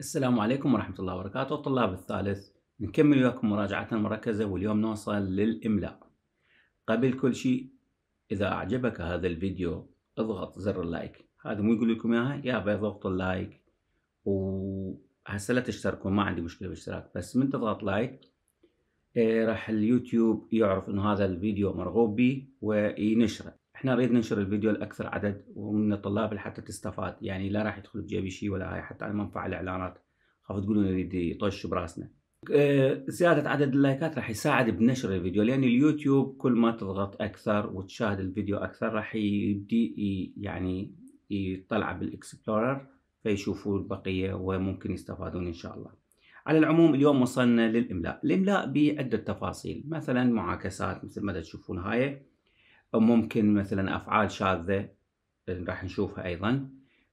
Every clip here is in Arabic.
السلام عليكم ورحمة الله وبركاته الطلاب الثالث نكمل وياكم مراجعتنا المركزة واليوم نوصل للإملاء قبل كل شيء إذا أعجبك هذا الفيديو اضغط زر اللايك هذا مو يقول لكم ياها يا ضغط اللايك وهسه لا تشتركون ما عندي مشكلة بالاشتراك بس من تضغط لايك إيه، راح اليوتيوب يعرف إنه هذا الفيديو مرغوب به وينشره احنا نريد ننشر الفيديو لاكثر عدد ومن الطلاب حتى تستفاد يعني لا راح يدخل بجيبي شيء ولا هاي حتى على منفعه الاعلانات خاف تقولون يريد يطش براسنا آه، زيادة عدد اللايكات راح يساعد بنشر الفيديو لأن اليوتيوب كل ما تضغط أكثر وتشاهد الفيديو أكثر راح يبدي يعني يطلع بالإكسبلورر فيشوفوا البقية وممكن يستفادون إن شاء الله على العموم اليوم وصلنا للإملاء الإملاء بعدة تفاصيل مثلا معاكسات مثل ما تشوفون هاي أو ممكن مثلا أفعال شاذة راح نشوفها أيضا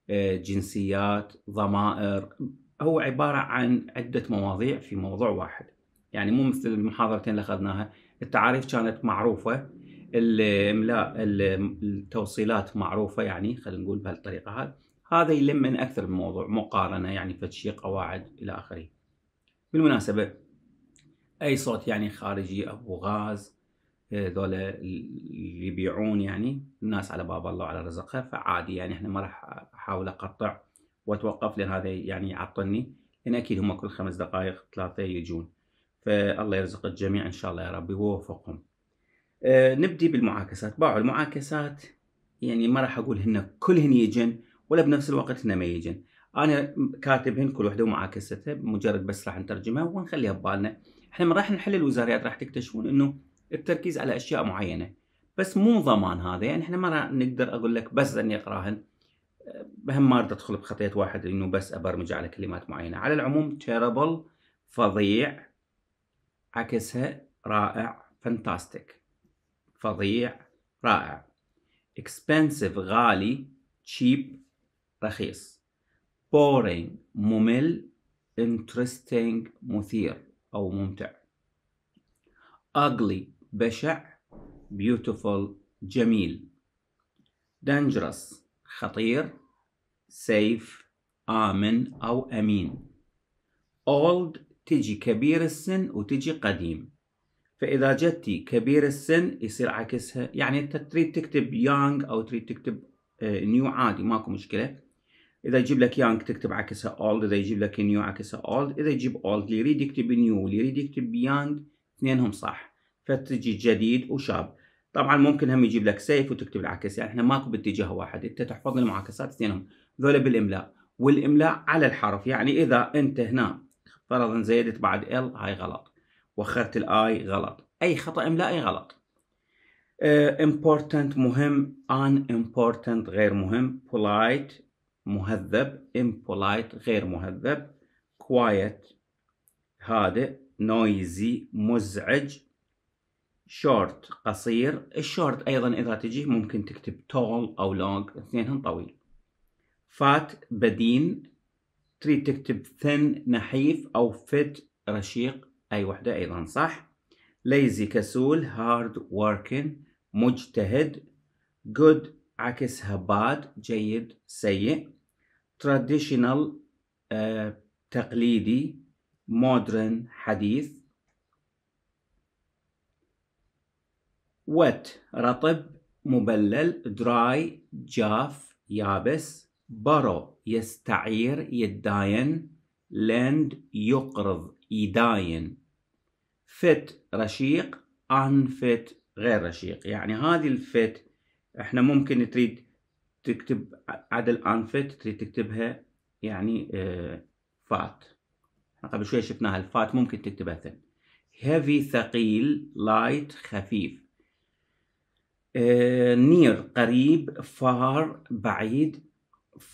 آه، جنسيات ضمائر هو عبارة عن عدة مواضيع في موضوع واحد يعني مو مثل المحاضرتين اللي أخذناها التعاريف كانت معروفة الإملاء التوصيلات معروفة يعني خلينا نقول بهالطريقة هذه هذا يلم من أكثر من موضوع مقارنة يعني فتشي قواعد إلى آخره بالمناسبة أي صوت يعني خارجي أو غاز هذول اللي يبيعون يعني الناس على باب الله وعلى رزقها فعادي يعني احنا ما راح احاول اقطع واتوقف لان هذا يعني يعطلني لان اكيد هم كل خمس دقائق ثلاثه يجون فالله يرزق الجميع ان شاء الله يا ربي ووفقهم أه نبدي بالمعاكسات، باعوا المعاكسات يعني ما راح اقول هن كلهن يجن ولا بنفس الوقت هن ما يجن. انا كاتبهن كل وحده ومعاكستها مجرد بس راح نترجمها ونخليها ببالنا. احنا ما راح نحل الوزاريات راح تكتشفون انه التركيز على اشياء معينه بس مو ضمان هذا يعني احنا ما نقدر اقول لك بس اني اقراهن بهم ما اريد ادخل بخطيه واحد انه بس ابرمج على كلمات معينه على العموم تيربل فظيع عكسها رائع فانتاستيك فظيع رائع expensive غالي cheap رخيص بورينج ممل interesting مثير أو ممتع ugly بشع beautiful جميل dangerous خطير safe آمن أو أمين old تجي كبير السن وتجي قديم فإذا جتي كبير السن يصير عكسها يعني أنت تريد تكتب young أو تريد تكتب نيو آه، عادي ماكو مشكلة إذا يجيب لك young تكتب عكسها old إذا يجيب لك new عكسها old إذا يجيب old اللي يريد يكتب new واللي يريد يكتب young اثنينهم صح فتجي جديد وشاب طبعا ممكن هم يجيب لك سيف وتكتب العكس يعني احنا ماكو باتجاه واحد انت تحفظ المعاكسات اثنينهم ذولا بالاملاء والاملاء على الحرف يعني اذا انت هنا فرضا زيدت بعد ال هاي غلط وخرت الاي غلط اي خطا املائي غلط آه، important مهم important غير مهم polite مهذب impolite غير مهذب quiet هادئ noisy مزعج شورت قصير الشورت أيضا إذا تجي ممكن تكتب تول أو لونج اثنينهم طويل فات بدين تريد تكتب ثن نحيف أو فت رشيق أي وحدة أيضا صح ليزي كسول هارد وركن مجتهد جود عكسها باد جيد سيء traditional uh, تقليدي modern حديث wet رطب مبلل dry جاف يابس borrow يستعير يداين lend يقرض يداين fit رشيق unfit غير رشيق يعني هذه الفت احنا ممكن تريد تكتب عدل unfit تريد تكتبها يعني آه، فات احنا قبل شوي شفناها الفات ممكن تكتبها ثن heavy ثقيل light خفيف نير آه، قريب فار بعيد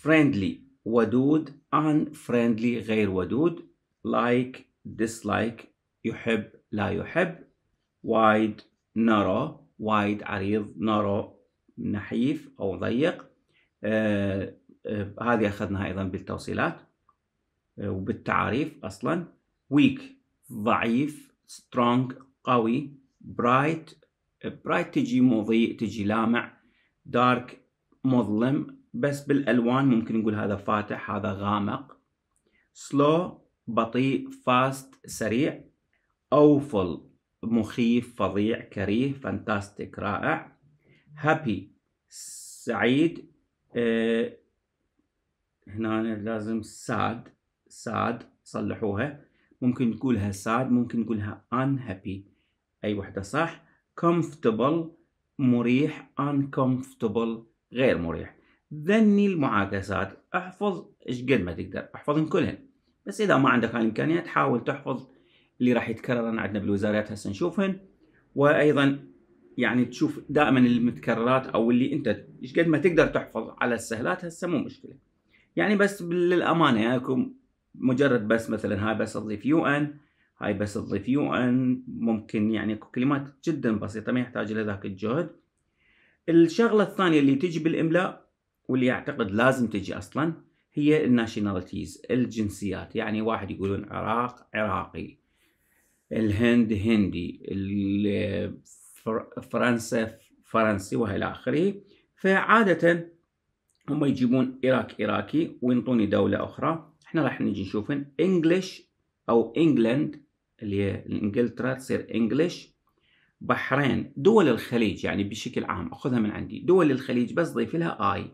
friendly ودود unfriendly غير ودود like dislike يحب لا يحب wide narrow وايد عريض narrow نحيف أو ضيق آه آه هذه أخذناها أيضا بالتوصيلات آه، وبالتعريف أصلا weak ضعيف strong قوي bright برايت تجي مضيء تجي لامع دارك مظلم بس بالالوان ممكن نقول هذا فاتح هذا غامق سلو بطيء فاست سريع اوفل مخيف فظيع كريه فانتاستيك رائع هابي سعيد أه هنا لازم ساد ساد صلحوها ممكن نقولها ساد ممكن نقولها ان هابي اي وحده صح comfortable مريح uncomfortable غير مريح ذني المعاكسات احفظ ايش قد ما تقدر احفظهم كلهن بس اذا ما عندك هالامكانيات حاول تحفظ اللي راح يتكررن عندنا بالوزارات هسه نشوفهن وايضا يعني تشوف دائما المتكررات او اللي انت ايش قد ما تقدر تحفظ على السهلات هسه مو مشكله يعني بس للامانه يعني مجرد بس مثلا هاي بس تضيف يو ان هاي بس تضيف يو ان ممكن يعني كلمات جدا بسيطه ما يحتاج الى ذاك الجهد الشغله الثانيه اللي تجي بالاملاء واللي اعتقد لازم تجي اصلا هي الناشوناليتيز الجنسيات يعني واحد يقولون عراق عراقي الهند هندي فرنسا فرنسي والى اخره فعاده هم يجيبون إراك إراكي وينطوني دولة أخرى احنا راح نجي نشوف انجلش أو انجلند اللي هي انجلترا تصير انجلش بحرين دول الخليج يعني بشكل عام اخذها من عندي دول الخليج بس ضيف لها اي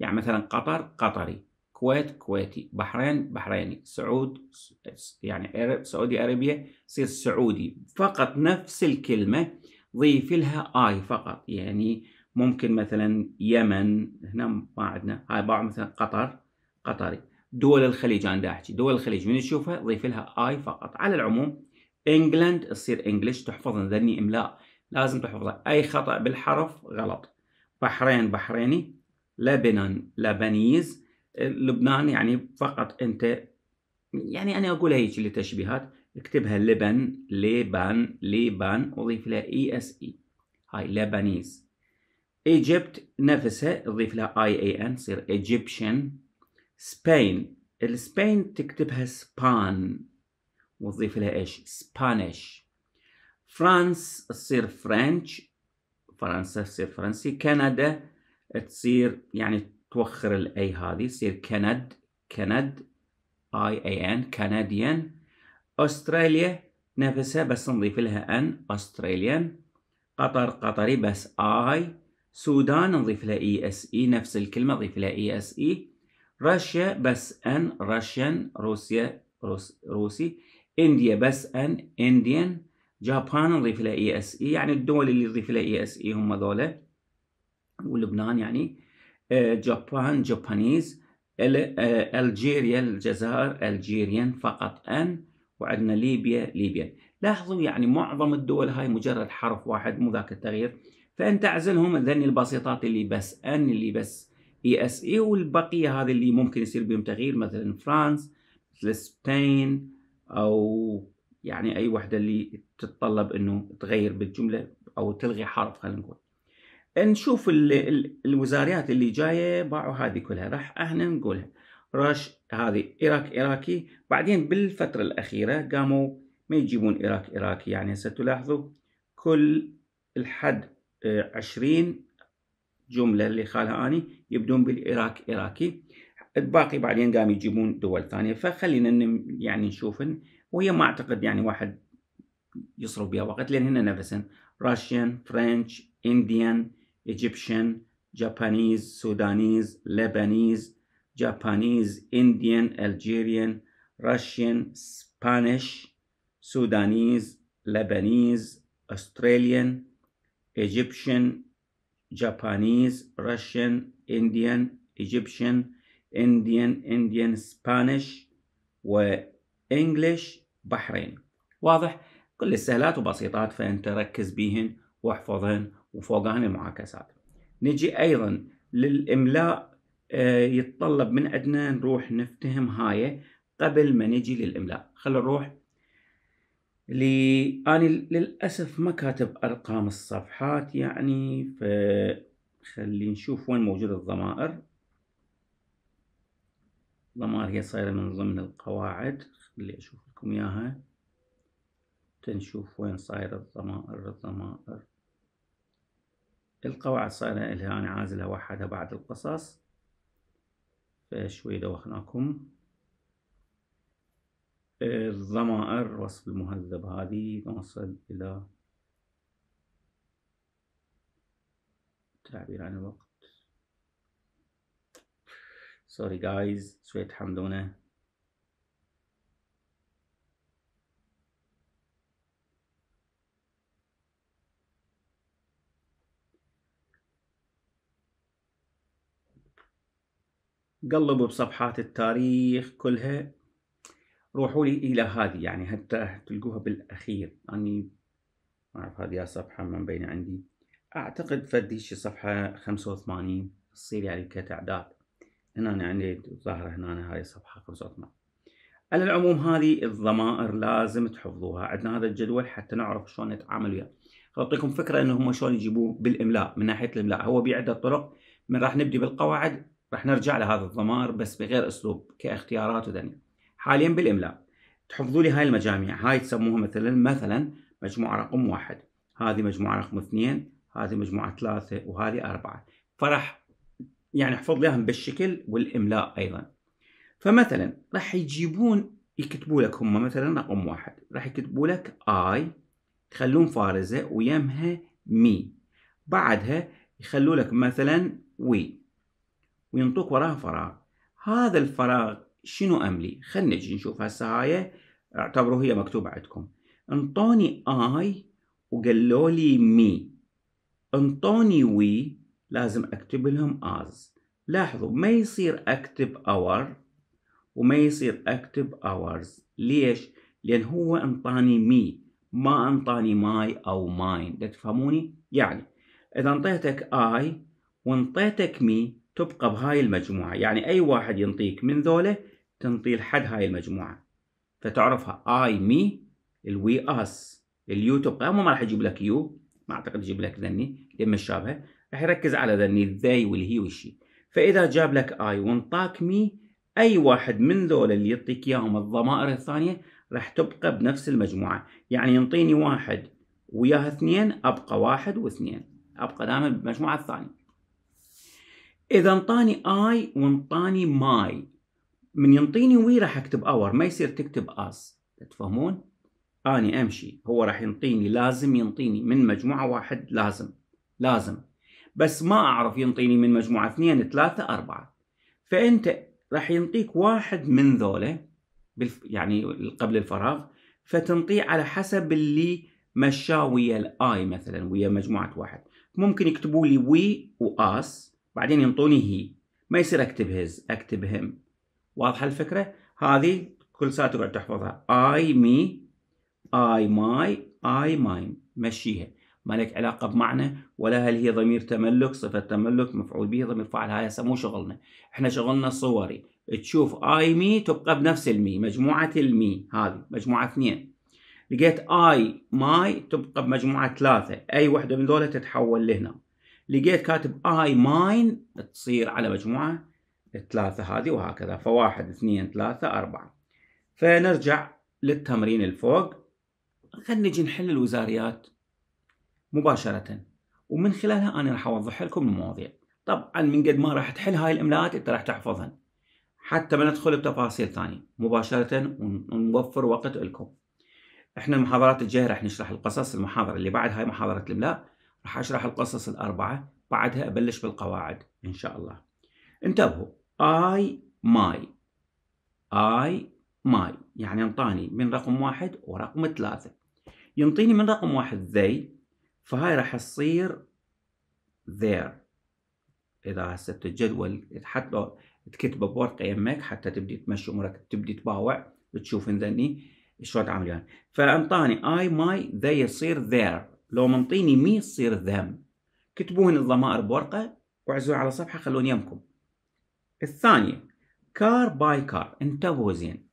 يعني مثلا قطر قطري كويت كويتي بحرين بحريني سعود يعني سعودي عربية يصير سعودي فقط نفس الكلمة ضيف لها اي فقط يعني ممكن مثلا يمن هنا ما عندنا هاي باع مثلا قطر قطري دول الخليج انا احكي دول الخليج من تشوفها ضيف لها اي فقط على العموم انجلند تصير انجلش تحفظ ذني املاء لازم تحفظها اي خطا بالحرف غلط بحرين بحريني لبنان لبنيز لبنان يعني فقط انت يعني انا اقول هيك لتشبيهات اكتبها لبن لبن لبن وضيف لها اي اس اي هاي لبنيز ايجيبت نفسها ضيف لها اي اي ان تصير ايجيبشن سبين السبين تكتبها سبان وتضيف لها ايش سبانيش فرانس تصير فرنش فرنسا تصير فرنسي كندا تصير يعني توخر الاي هذه تصير كند كند اي اي ان كنديان استراليا نفسها بس نضيف لها ان استراليان قطر قطري بس اي سودان نضيف لها اي اس اي نفس الكلمه نضيف لها اي اس اي روسيا بس ان روسيان روسيا روس روسي انديا بس ان انديان جابان نضيف لها اي اس اي e، يعني الدول اللي نضيف لها اي اس اي e هم ذولا ولبنان يعني آه، جابان جابانيز آه، الجيريا الجزائر الجيريان فقط ان وعندنا ليبيا ليبيا لاحظوا يعني معظم الدول هاي مجرد حرف واحد مو ذاك التغيير فانت اعزلهم ذني البسيطات اللي بس ان اللي بس اي اس اي والبقيه هذه اللي ممكن يصير بهم تغيير مثلا فرانس مثل سبين او يعني اي وحده اللي تتطلب انه تغير بالجمله او تلغي حرف خلينا نقول نشوف الوزاريات اللي جايه باعوا هذه كلها راح احنا نقولها رش هذه ايراك ايراكي بعدين بالفتره الاخيره قاموا ما يجيبون ايراك ايراكي يعني ستلاحظوا كل الحد 20 آه، جمله اللي خالها اني يبدون بالعراق عراقي الباقي بعدين قام يجيبون دول ثانيه فخلينا يعني نشوف وهي ما اعتقد يعني واحد يصرف بها وقت لان هنا نفسن راشيان فرنش انديان ايجيبشن جابانيز سودانيز لبانيز جابانيز انديان الجيريان راشيان سبانيش سودانيز لبانيز استراليان ايجيبشن Japanese, Russian, Indian, Egyptian, Indian, Indian, Spanish وإنجليش بحرين واضح؟ كل السهلات وبسيطات فأنت ركز بيهن واحفظهن وفوقهن المعاكسات نجي أيضا للإملاء آه، يتطلب من عندنا نروح نفتهم هاي قبل ما نجي للإملاء خلينا نروح لي أنا للأسف ما كاتب أرقام الصفحات يعني فخلي نشوف وين موجود الضمائر الضمائر هي صايرة من ضمن القواعد خلي أشوف لكم إياها تنشوف وين صايرة الضمائر الضمائر القواعد صايرة إلها أنا عازلها وحدها بعد القصص فشوي دوخناكم الضمائر وصف المهذب هذه نوصل إلى تعبير عن الوقت سوري جايز شوية تحملونا قلبوا بصفحات التاريخ كلها روحوا لي الى هذه يعني حتى تلقوها بالاخير اني ما اعرف هذه صفحه من بين عندي اعتقد فدي شي صفحه 85 تصير يعني كتعداد هنا أنا عندي ظاهره هنا هاي صفحه 85 على العموم هذه الضمائر لازم تحفظوها عندنا هذا الجدول حتى نعرف شلون نتعامل وياه فاعطيكم فكره انه هم شلون يجيبوه بالاملاء من ناحيه الاملاء هو بعده طرق من راح نبدي بالقواعد راح نرجع لهذا الضمائر بس بغير اسلوب كاختيارات ودنيا حاليا بالاملاء تحفظوا لي هاي المجاميع هاي تسموها مثلا مثلا مجموعه رقم واحد هذه مجموعه رقم اثنين هذه مجموعه ثلاثه وهذه اربعه فراح يعني احفظ لهم بالشكل والاملاء ايضا فمثلا راح يجيبون يكتبوا لك هم مثلا رقم واحد راح يكتبوا لك اي تخلون فارزه ويمها مي بعدها يخلوا لك مثلا وي وينطوك وراها فراغ هذا الفراغ شنو أملي خلينا نجي نشوف هسه هاي اعتبروا هي مكتوبة عندكم انطوني اي وقالوا لي مي انطوني وي لازم اكتب لهم از لاحظوا ما يصير اكتب اور وما يصير اكتب اورز ليش لان هو انطاني مي ما انطاني ماي او ماين تفهموني يعني اذا انطيتك اي وانطيتك مي تبقى بهاي المجموعه يعني اي واحد ينطيك من ذوله تنطي لحد هاي المجموعة فتعرفها اي مي الوي اس اليو تبقى هم ما راح يجيب لك يو ما اعتقد يجيب لك ذني لما الشابه راح يركز على ذني الذي والهي والشي فاذا جاب لك اي وانطاك مي اي واحد من ذول اللي يعطيك اياهم الضمائر الثانيه راح تبقى بنفس المجموعه يعني ينطيني واحد وياها اثنين ابقى واحد واثنين ابقى دائما بالمجموعه الثانيه اذا انطاني اي وانطاني ماي من ينطيني وي راح اكتب اور ما يصير تكتب اس تفهمون اني امشي هو راح ينطيني لازم ينطيني من مجموعه واحد لازم لازم بس ما اعرف ينطيني من مجموعه اثنين ثلاثه اربعه فانت راح ينطيك واحد من ذولا يعني قبل الفراغ فتنطيه على حسب اللي مشى ويا الاي مثلا ويا مجموعه واحد ممكن يكتبوا لي وي واس بعدين ينطوني هي ما يصير اكتب هز اكتب هم واضحه الفكره هذه كل ساعه تقعد تحفظها اي مي اي ماي اي ماين مشيها ما لك علاقه بمعنى ولا هل هي ضمير تملك صفه تملك مفعول به ضمير فاعل هاي هسه مو شغلنا احنا شغلنا صوري تشوف اي مي تبقى بنفس المي مجموعه المي هذه مجموعه اثنين لقيت اي ماي تبقى بمجموعه ثلاثه اي وحده من ذولا تتحول لهنا لقيت كاتب اي ماين تصير على مجموعه الثلاثة هذه وهكذا فواحد اثنين ثلاثة أربعة فنرجع للتمرين الفوق خلينا نجي نحل الوزاريات مباشرة ومن خلالها أنا راح أوضح لكم المواضيع طبعا من قد ما راح تحل هاي الإملاءات أنت راح تحفظها حتى ما ندخل بتفاصيل ثانية مباشرة ونوفر وقت لكم احنا المحاضرات الجاية راح نشرح القصص المحاضرة اللي بعد هاي محاضرة الإملاء راح أشرح القصص الأربعة بعدها أبلش بالقواعد إن شاء الله انتبهوا اي ماي اي ماي يعني انطاني من رقم واحد ورقم ثلاثة ينطيني من رقم واحد they فهاي راح تصير there إذا هسه الجدول حتى تكتبه بورقة يمك حتى تبدي تمشي أمورك تبدي تباوع تشوف ذني شلون تعمل يعني فانطاني اي ماي they يصير there لو منطيني مي يصير them كتبوهن الضمائر بورقة واعزوها على صفحة خلوني يمكم الثانية كار باي كار انتبهوا زين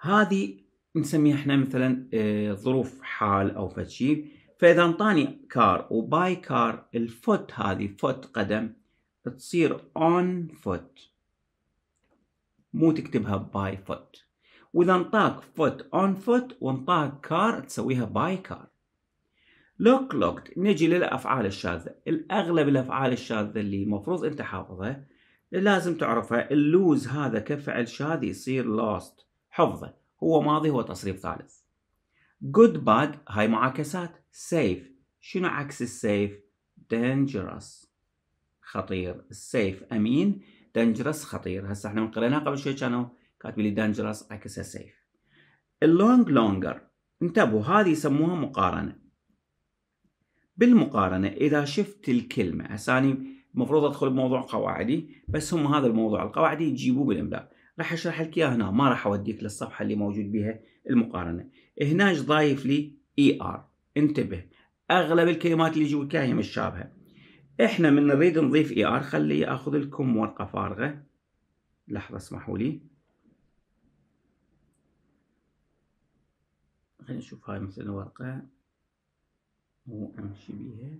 هذه نسميها احنا مثلا آه، ظروف حال او فتشي فاذا انطاني كار وباي كار الفوت هذه فوت قدم تصير اون فوت مو تكتبها باي فوت واذا انطاك فوت اون فوت وانطاك كار تسويها باي كار لوك لوكت نجي للافعال الشاذه الاغلب الافعال الشاذه اللي المفروض انت حافظها لازم تعرفها اللوز هذا كفعل شاذ يصير لوست حفظه هو ماضي هو تصريف ثالث جود باد هاي معاكسات سيف شنو عكس السيف dangerous خطير السيف امين dangerous خطير هسه احنا من قريناها قبل شوي كانوا كاتبين لي dangerous عكسها سيف اللونج لونجر انتبهوا هذه يسموها مقارنه بالمقارنه اذا شفت الكلمه هسه المفروض ادخل بموضوع قواعدي بس هم هذا الموضوع القواعدي يجيبوه بالاملاء راح اشرح لك اياه هنا ما راح اوديك للصفحه اللي موجود بها المقارنه هنا ايش ضايف لي اي e ار انتبه اغلب الكلمات اللي يجوا هي متشابهه احنا من نريد نضيف اي e ار خلي اخذ لكم ورقه فارغه لحظه اسمحوا لي خلينا نشوف هاي مثلا ورقه وامشي بيها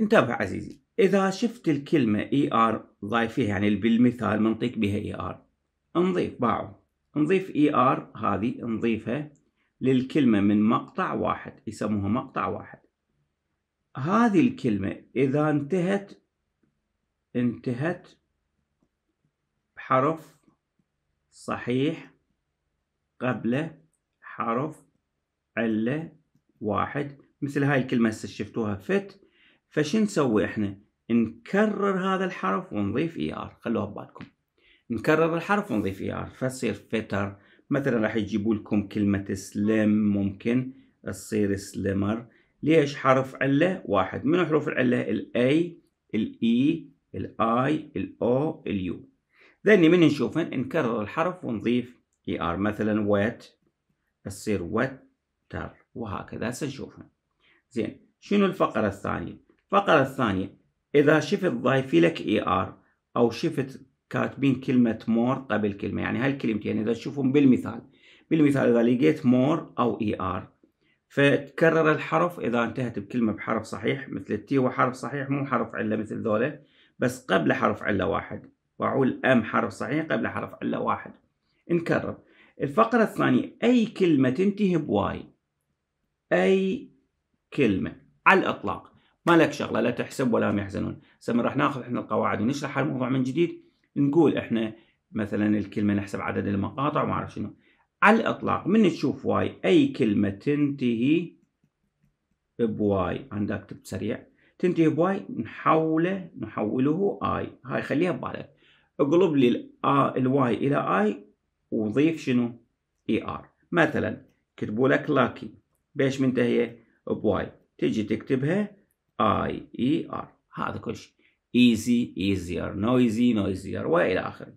انتبه عزيزي إذا شفت الكلمة اي e ار ضايفيها يعني بالمثال منطيك بها اي e ار نضيف باعوا نضيف اي e ار هذه نضيفها للكلمة من مقطع واحد يسموها مقطع واحد هذه الكلمة إذا انتهت انتهت بحرف صحيح قبل حرف علة واحد مثل هاي الكلمة هسه شفتوها فت فش نسوي احنا نكرر هذا الحرف ونضيف اي e ار خلوها ببالكم نكرر الحرف ونضيف اي e ار فتصير فتر مثلا راح يجيبوا لكم كلمة سلم ممكن تصير سلمر ليش حرف علة واحد من حروف العلة الاي الاي e، الاي الاو اليو ذني من نشوفن نكرر الحرف ونضيف اي ار مثلا ويت تصير وتر وهكذا سنشوفها زين شنو الفقرة الثانية الفقرة الثانية إذا شفت ضايفي لك اي ار أو شفت كاتبين كلمة مور قبل كلمة يعني هاي الكلمتين إذا تشوفهم بالمثال بالمثال إذا لقيت مور أو اي ار فتكرر الحرف إذا انتهت بكلمة بحرف صحيح مثل التي هو حرف صحيح مو حرف علة مثل ذولا بس قبل حرف علة واحد وأعول أم حرف صحيح قبل حرف علة واحد نكرر الفقرة الثانية أي كلمة تنتهي بواي أي كلمة على الإطلاق ما لك شغله لا تحسب ولا هم يحزنون هسه راح ناخذ احنا القواعد ونشرح الموضوع من جديد نقول احنا مثلا الكلمه نحسب عدد المقاطع وما اعرف شنو على الاطلاق من تشوف واي اي كلمه تنتهي بواي عندك اكتب سريع تنتهي بواي نحوله نحوله اي هاي خليها ببالك اقلب لي الواي الى اي وضيف شنو اي ار مثلا كتبوا لك لاكي بيش منتهيه بواي تجي تكتبها اي اي ار هذا كل شيء ايزي ايزير نويزي نويزير والى اخره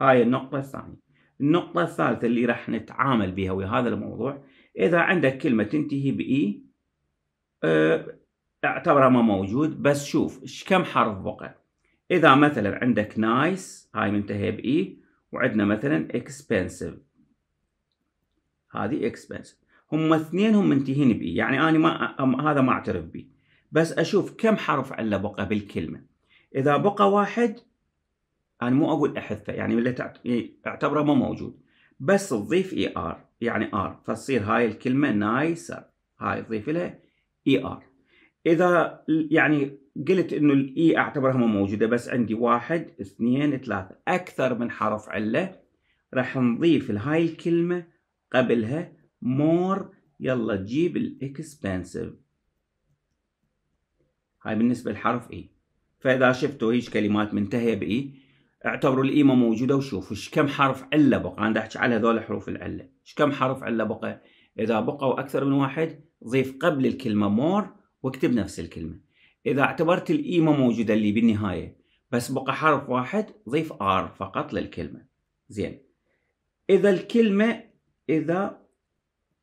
هاي النقطه الثانيه النقطه الثالثه اللي راح نتعامل بها ويا هذا الموضوع اذا عندك كلمه تنتهي باي e، اه اعتبرها ما موجود بس شوف ايش كم حرف بقى اذا مثلا عندك نايس هاي منتهيه باي e، وعندنا مثلا اكسبنسيف هذه اكسبنسيف هم اثنين هم منتهين باي e، يعني انا ما هذا ما اعترف به بس اشوف كم حرف عله بقى بالكلمه اذا بقى واحد انا مو اقول احذفه يعني ولا إيه، اعتبره مو موجود بس تضيف اي ار يعني ار فتصير هاي الكلمه نايسر هاي تضيف لها اي ار اذا يعني قلت انه الاي اعتبرها مو موجوده بس عندي واحد اثنين ثلاثه اكثر من حرف عله راح نضيف لهاي الكلمه قبلها مور يلا تجيب الاكسبنسيف هاي بالنسبة للحرف اي فإذا شفتوا هيش كلمات منتهية ب E اعتبروا ما موجودة وشوفوا ايش كم حرف علة بقى أنا أحكي على هذول حروف العلة ايش كم حرف علة بقى إذا بقوا أكثر من واحد ضيف قبل الكلمة مور واكتب نفس الكلمة إذا اعتبرت e ما موجودة اللي بالنهاية بس بقى حرف واحد ضيف ار فقط للكلمة زين إذا الكلمة إذا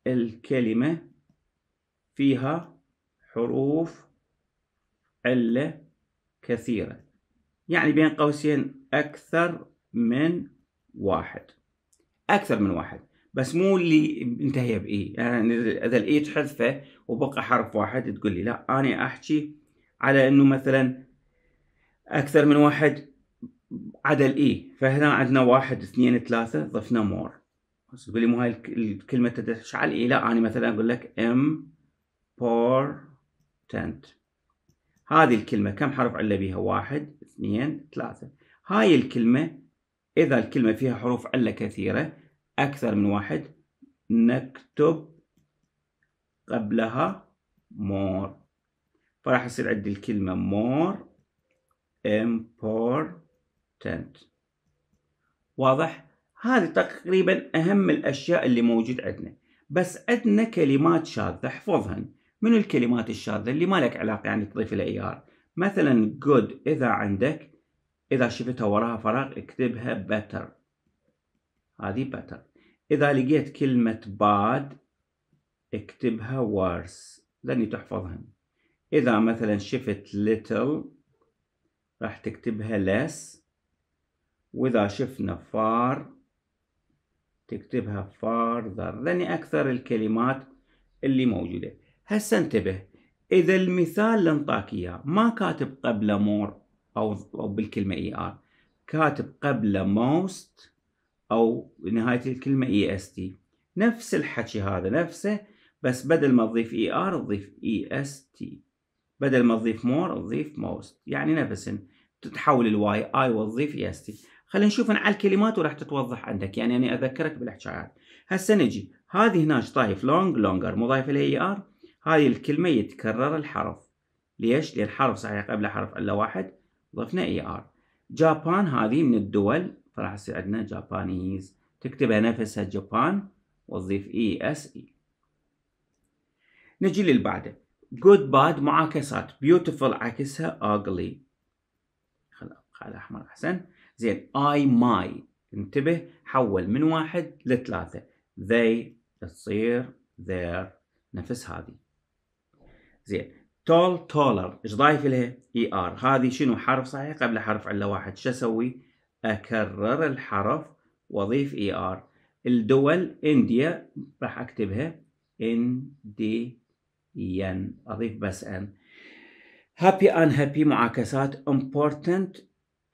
الكلمة فيها حروف علة كثيرة يعني بين قوسين أكثر من واحد أكثر من واحد بس مو اللي انتهي بإي يعني إذا الإي تحذفه وبقى حرف واحد تقول لي لا أنا أحكي على أنه مثلا أكثر من واحد عدا الإي فهنا عندنا واحد اثنين ثلاثة ضفنا مور تقول لي مو هاي الكلمة تدش على الإي لا أنا مثلا أقول لك إم بور هذه الكلمة كم حرف علة بها واحد اثنين ثلاثة هاي الكلمة إذا الكلمة فيها حروف علة كثيرة أكثر من واحد نكتب قبلها more فراح يصير عندي الكلمة more important واضح؟ هذه تقريبا أهم الأشياء اللي موجود عندنا بس عندنا كلمات شاذة احفظهن من الكلمات الشاذة اللي ما لك علاقة يعني تضيف لها ER مثلا جود إذا عندك إذا شفتها وراها فراغ اكتبها better هذه better إذا لقيت كلمة bad اكتبها ورس لأني تحفظهم إذا مثلا شفت little راح تكتبها less وإذا شفنا far تكتبها farther لأني أكثر الكلمات اللي موجودة هسه انتبه اذا المثال اللي انطاك اياه ما كاتب قبله مور او بالكلمه اي ار كاتب قبله موست او نهايه الكلمه اي اس تي نفس الحكي هذا نفسه بس بدل ما تضيف اي ار تضيف اي اس تي بدل ما تضيف مور تضيف موست يعني نفس تتحول الواي اي وتضيف اي اس تي خلينا نشوف على الكلمات وراح تتوضح عندك يعني انا اذكرك بالحكايات هسه نجي هذه هناش ضايف لونج لونجر مو ضايف لها اي ار هاي الكلمة يتكرر الحرف ليش؟ لأن الحرف صحيح قبل حرف إلا واحد ضفنا اي ار جابان هذه من الدول فراح يصير عندنا جابانيز تكتبها نفسها جابان وتضيف اي اس اي نجي للبعده جود باد معاكسات بيوتيفول عكسها اغلي خل احمر احسن زين اي ماي انتبه حول من واحد لثلاثه they تصير their نفس هذه زين تول تولر ايش ضايف لها؟ اي e ار هذه شنو حرف صحيح قبل حرف علة واحد شو اسوي؟ اكرر الحرف واضيف اي e ار الدول انديا راح اكتبها انديان اضيف بس ان هابي ان هابي معاكسات امبورتنت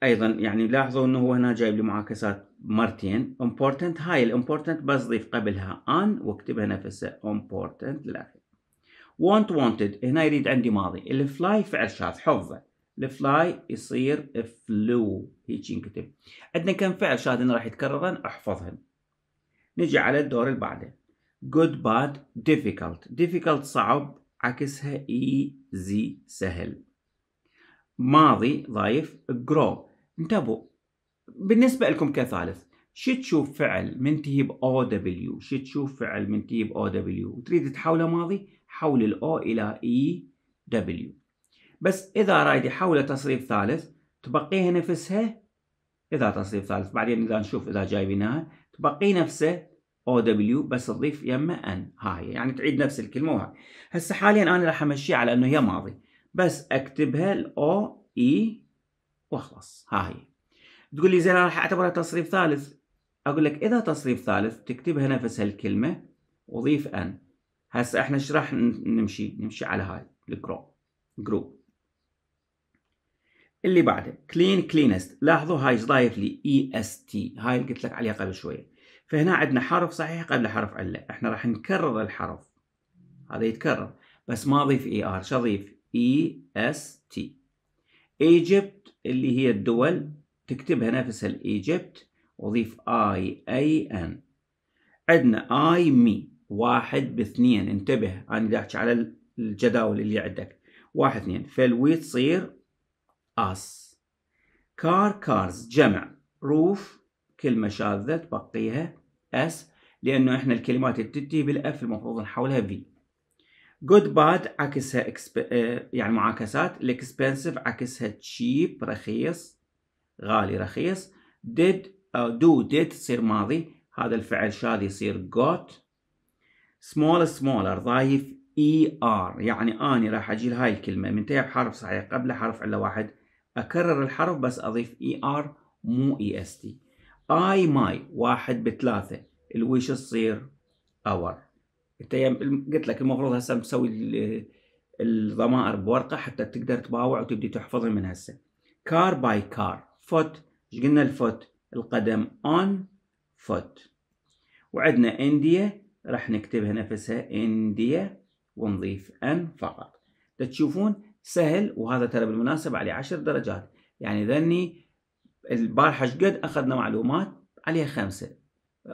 ايضا يعني لاحظوا انه هو هنا جايب لي معاكسات مرتين امبورتنت هاي الامبورتنت بس ضيف قبلها ان واكتبها نفسها امبورتنت للاخير want wanted هنا يريد عندي ماضي الفلاي فعل شاذ حفظه الفلاي يصير فلو هيك ينكتب عندنا كم فعل شاذ راح يتكررن احفظهن نجي على الدور اللي بعده good bad difficult difficult صعب عكسها easy سهل ماضي ضايف grow انتبهوا بالنسبة لكم كثالث شو تشوف فعل منتهي ب او دبليو شو تشوف فعل منتهي ب او دبليو تريد تحوله ماضي حول ال O إلى E W بس إذا رايد يحوله تصريف ثالث تبقيها نفسها إذا تصريف ثالث بعدين إذا نشوف إذا جايبينها تبقي نفسه O W بس تضيف يمه N هاي يعني تعيد نفس الكلمه وهاي هسه حاليا انا راح امشيها على انه هي ماضي بس اكتبها O E واخلص هاي تقول لي زين انا راح اعتبرها تصريف ثالث اقول لك اذا تصريف ثالث تكتبها نفس هالكلمه وضيف N هسه احنا ايش راح نمشي نمشي على هاي الجروب جروب اللي بعده كلين كلينست لاحظوا هاي ايش ضايف لي اي اس تي هاي اللي قلت لك عليها قبل شويه فهنا عندنا حرف صحيح قبل حرف عله احنا راح نكرر الحرف هذا يتكرر بس ما اضيف اي ار اضيف اي اس تي ايجيبت اللي هي الدول تكتبها نفسها الايجيبت واضيف اي اي ان عندنا اي مي واحد باثنين انتبه انا دا احكي على الجداول اللي عندك واحد اثنين فالوي تصير اس كار كارز جمع روف كلمة شاذة تبقيها اس لأنه إحنا الكلمات اللي بتنتهي بالأف المفروض نحولها في جود باد عكسها إكسب... آه، يعني معاكسات الإكسبنسيف عكسها تشيب رخيص غالي رخيص ديد أو دو ديد تصير ماضي هذا الفعل شاذ يصير جوت سمول سمولر ضايف اي ار يعني اني راح اجي لهاي الكلمه من تيب بحرف صحيح قبل حرف الا واحد اكرر الحرف بس اضيف اي e ار مو اي اس تي اي ماي واحد بثلاثه الويش تصير اور قلت لك المفروض هسه مسوي الضمائر بورقه حتى تقدر تباوع وتبدي تحفظها من هسه كار باي كار فوت ايش قلنا الفوت القدم اون فوت وعندنا انديا راح نكتبها نفسها انديا ونضيف ان فقط تشوفون سهل وهذا ترى بالمناسبة عليه 10 درجات يعني ذني البارحة شقد أخذنا معلومات عليها خمسة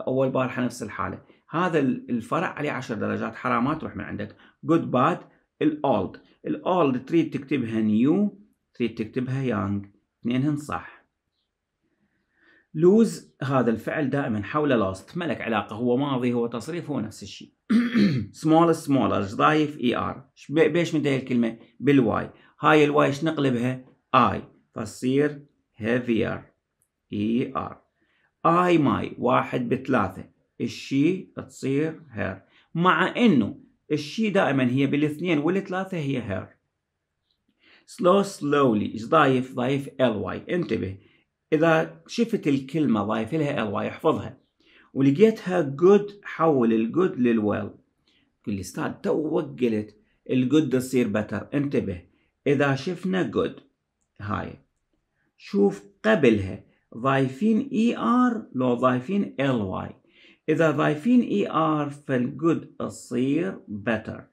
أول بارحة نفس الحالة هذا الفرع عليه 10 درجات حرامات تروح من عندك جود باد الأولد الأولد تريد تكتبها نيو تريد تكتبها يانج اثنينهن صح لوز هذا الفعل دائما حول لاست ما لك علاقة هو ماضي هو تصريف هو نفس الشيء سمول سمولر ضايف اي ار بيش من الكلمة بالواي هاي الواي ايش نقلبها اي فتصير هيفير اي ار اي ماي واحد بثلاثة الشي تصير هير مع انه الشي دائما هي بالاثنين والثلاثة هي هير slow slowly ايش ضايف ضايف واي انتبه اذا شفت الكلمه ضايف لها ال يحفظها ولقيتها جود حول الجود للويل قل لي استاذ تو قلت الجود تصير بتر انتبه اذا شفنا جود هاي شوف قبلها ضايفين اي e ار لو ضايفين ال واي اذا ضايفين اي ار فالجود تصير بتر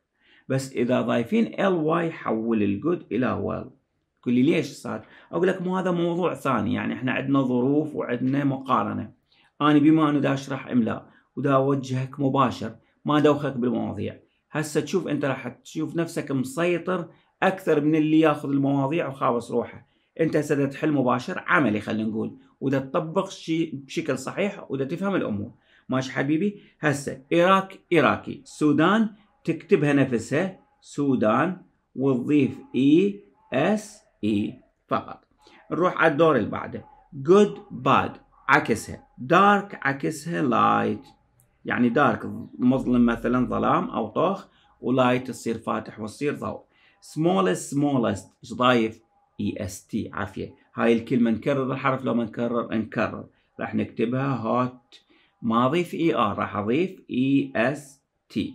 بس اذا ضايفين ال واي حول الجود الى ويل تقول لي ليش صار؟ اقول لك مو هذا موضوع ثاني يعني احنا عندنا ظروف وعندنا مقارنه. انا بما انه دا اشرح املاء ودا اوجهك مباشر ما دوخك بالمواضيع. هسه تشوف انت راح تشوف نفسك مسيطر اكثر من اللي ياخذ المواضيع وخابص روحه. انت هسه تحل مباشر عملي خلينا نقول ودا تطبق شيء بشكل صحيح ودا تفهم الامور. ماشي حبيبي؟ هسه إيراك إيراكي، سودان تكتبها نفسها سودان وتضيف إي اس اي فقط نروح على الدور اللي بعده good bad عكسها dark عكسها light يعني دارك مظلم مثلا ظلام او طوخ ولايت تصير فاتح وتصير ضوء smallest smallest ايش ضايف اي اس تي عافيه هاي الكلمه نكرر الحرف لو ما نكرر نكرر راح نكتبها هوت ما اضيف اي e ار راح اضيف اي اس تي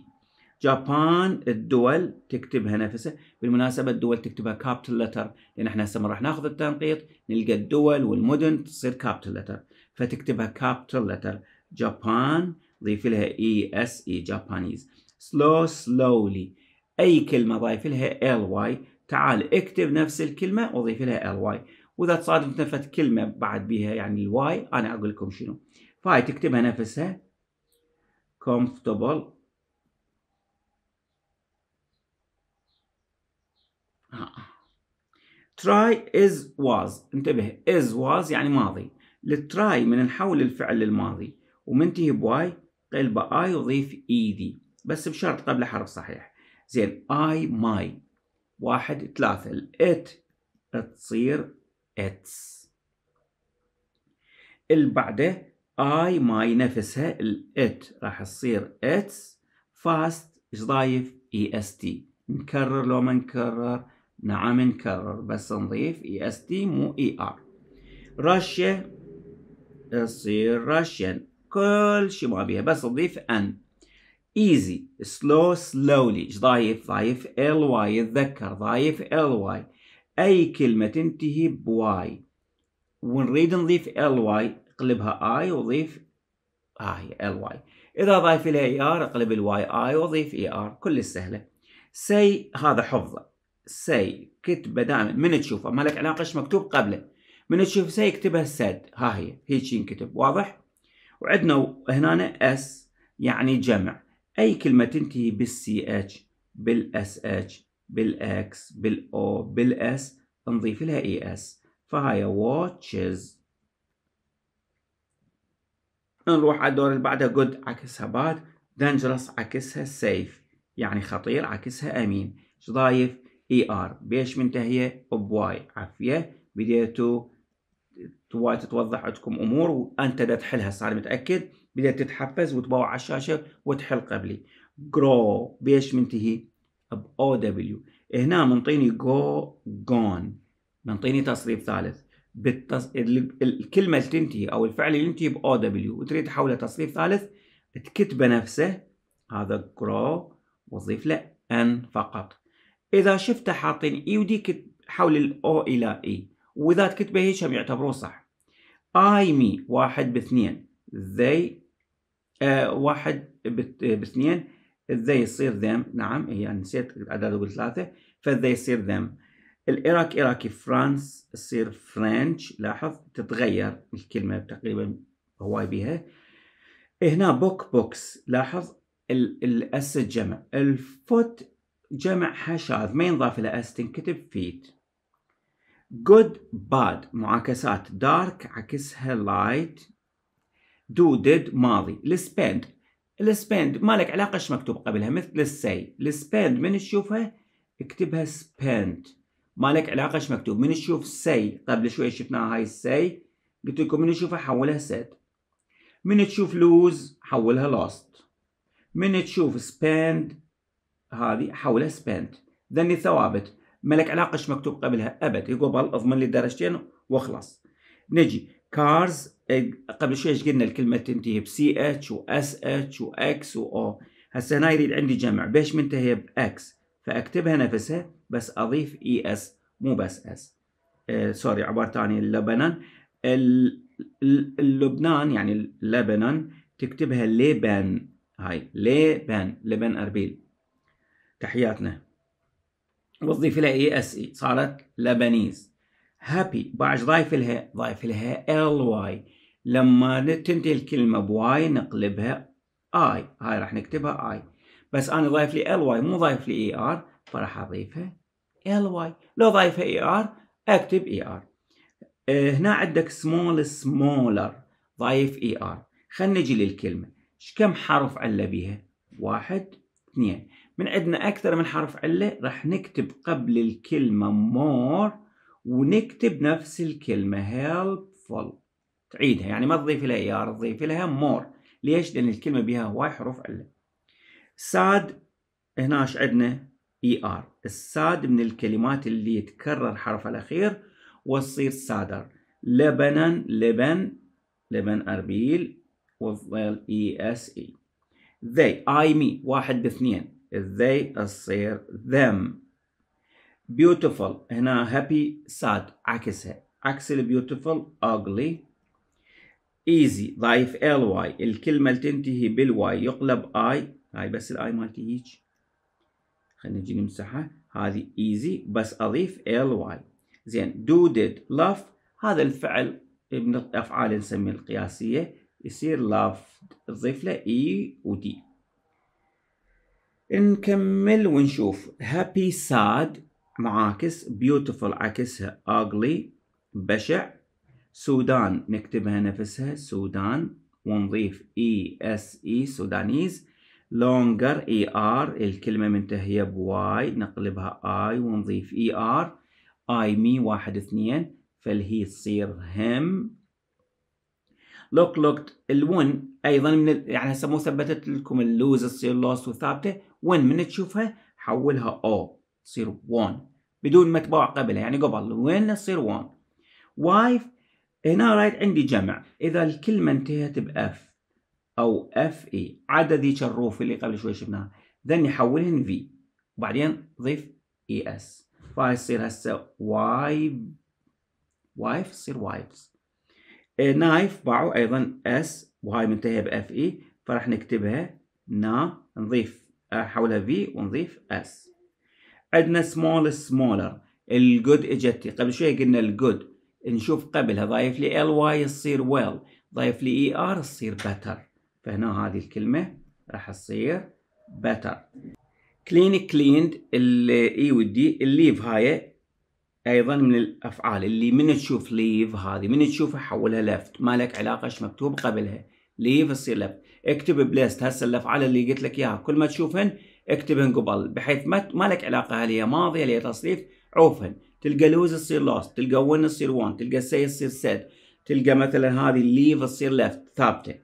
جابان الدول تكتبها نفسها بالمناسبة الدول تكتبها كابتل لتر لأن احنا هسه راح ناخذ التنقيط نلقى الدول والمدن تصير كابتل لتر فتكتبها كابتل لتر جابان ضيف لها اي اس اي جابانيز سلو سلولي اي كلمة ضايف لها ال واي تعال اكتب نفس الكلمة وضيف لها ال واي واذا تصادف نفس كلمة بعد بيها يعني الواي انا اقول لكم شنو فهاي تكتبها نفسها comfortable تراي از واز انتبه از واز يعني ماضي للتراي من نحول الفعل للماضي ومنتهي بواي قلبه اي وضيف اي دي بس بشرط قبل حرف صحيح زين اي ماي واحد ثلاثة الات تصير اتس اللي بعده اي ماي نفسها الات راح تصير اتس فاست ايش ضايف اي اس تي نكرر لو ما نكرر نعم نكرر بس نضيف اي اس تي مو اي e ار رشيا تصير رشيان كل شي ما بيها بس نضيف ان ايزي سلو سلولي ايش ضايف ضايف ال واي اتذكر ضايف ال واي اي كلمه تنتهي بواي ونريد نضيف ال واي اقلبها اي وضيف اي ال واي اذا ضايف لها اي ار اقلب الواي اي وضيف اي e ار كل السهله سي هذا حفظه سي كتبه دائما من تشوفه ما لك علاقه ايش مكتوب قبله من تشوف سي اكتبها سد ها هي هيك ينكتب واضح وعندنا هنا اس يعني جمع اي كلمه تنتهي بالسي اتش بالاس اتش بالاكس بالاو بالاس نضيف لها اي اس فهاي واتشز نروح على الدور اللي بعده جود عكسها باد دانجرس عكسها سيف يعني خطير عكسها امين ايش ضايف اي e ار بيش منتهيه بواي عافيه بديتوا تواي تتوضح عندكم امور وانت دا تحلها صار متاكد بدات تتحفز وتبوع على الشاشه وتحل قبلي جرو بيش منتهي ب او دبليو هنا منطيني جو جون منطيني تصريف ثالث بالتص... الكلمه اللي تنتهي او الفعل اللي ينتهي ب او دبليو وتريد تحوله تصريف ثالث تكتبه نفسه هذا جرو وضيف له ان فقط اذا شفته حاطين اي ودي كتب حول الاو الى اي e، واذا تكتبه هيك هم يعتبروه صح اي مي واحد باثنين ذي آه واحد آه، باثنين ذي يصير ذم نعم هي يعني نسيت الاعداد اقول ثلاثه فذي يصير ذم العراق عراقي فرانس يصير فرنش لاحظ تتغير الكلمه تقريبا هواي بيها هنا بوك بوكس لاحظ الاس الجمع الفوت جمع حشاذ ما ينضاف إلى أس تنكتب فيت good bad معاكسات dark عكسها light do did ماضي السبند السبند ما لك علاقة ايش مكتوب قبلها مثل say السبند من تشوفها اكتبها spend ما لك علاقة ايش مكتوب من تشوف say قبل شوي شفناها هاي say قلت لكم من تشوفها حولها said من تشوف lose حولها lost من تشوف spend هذه حوله سبنت ذني ثوابت ما لك علاقه ايش مكتوب قبلها ابد يقبل اضمن لي درجتين واخلص نجي كارز قبل شوي ايش قلنا الكلمه تنتهي بسي اتش واس اتش واكس واو هسه هنا يريد عندي جمع بيش منتهي باكس فاكتبها نفسها بس اضيف اي e اس مو بس اس آه سوري عباره ثانيه لبنان اللبنان يعني لبنان تكتبها لبن هاي لبن لبن اربيل تحياتنا وضيف لها اي اس اي صارت لبنيز هابي بعد ضايف لها ضايف لها ال واي لما تنتهي الكلمه بواي نقلبها اي هاي راح نكتبها اي بس انا ضايف لي ال واي مو ضايف لي اي e ار فراح اضيفها ال واي لو ضايفها اي e ار اكتب اي e ار آه، هنا عندك سمول سمولر ضايف اي ار خلينا نجي للكلمه كم حرف علا بيها واحد اثنين من عندنا أكثر من حرف علة راح نكتب قبل الكلمة more ونكتب نفس الكلمة helpful تعيدها يعني ما تضيف لها ER تضيف لها more ليش؟ لأن الكلمة بها هواي حروف علة sad هناش عندنا ER الساد من الكلمات اللي يتكرر حرف الأخير وتصير سادر لبنا لبن لبن أربيل وتظل اي اس اي they I مي واحد باثنين they أصير them beautiful هنا happy sad عكسها عكس ال beautiful ugly easy ضعيف ly الكلمة اللي تنتهي بالواي يقلب i هاي بس الاي ما تهيج خلينا نجي نمسحها هذه easy بس اضيف ly زين do did love هذا الفعل من الافعال نسميه القياسية يصير loved تضيف له e و d نكمل ونشوف happy sad معاكس beautiful عكسها ugly بشع سودان نكتبها نفسها سودان ونضيف اي اس اي سودانيز longer اي e ار الكلمة منتهية بواي نقلبها اي ونضيف اي ار اي مي واحد اثنين فالهي تصير هم لوك لوك الون ايضا من يعني هسه مو ثبتت لكم اللوز تصير لوست وثابته وين من تشوفها حولها او تصير 1 بدون ما تباع قبلها يعني قبل وين تصير 1 وايف هنا رايت عندي جمع اذا الكلمه انتهت باف او اف اي عدا ذيك الروف اللي قبل شوي شفناها ذن يحولهن في وبعدين ضيف اي e اس فهاي تصير هسه واي وايف تصير وايفز نايف باعوا ايضا اس وهاي منتهيه باف اي فراح نكتبها نا نضيف أه، حولها في ونضيف اس عندنا سمول سمولر الجود اجت قبل شوي قلنا الجود نشوف قبلها ضايف لي ال واي تصير ويل ضايف لي اي e ار تصير بتر فهنا هذه الكلمه راح تصير clean كلين كليند الاي والدي الليف هاي ايضا من الافعال اللي من تشوف ليف هذه من تشوفها حولها لفت ما لك علاقه ايش مكتوب قبلها ليف بتصير لف اكتب بليست هسه الافعال اللي قلت لك اياها كل ما تشوفهن اكتبهن قبل بحيث ما ما لك علاقه هل هي ماضي هل هي تصريف عوفهن تلقى لوز تصير لوست تلقى ون تصير وان تلقى سي تصير سيد تلقى مثلا هذه ليف تصير لفت ثابته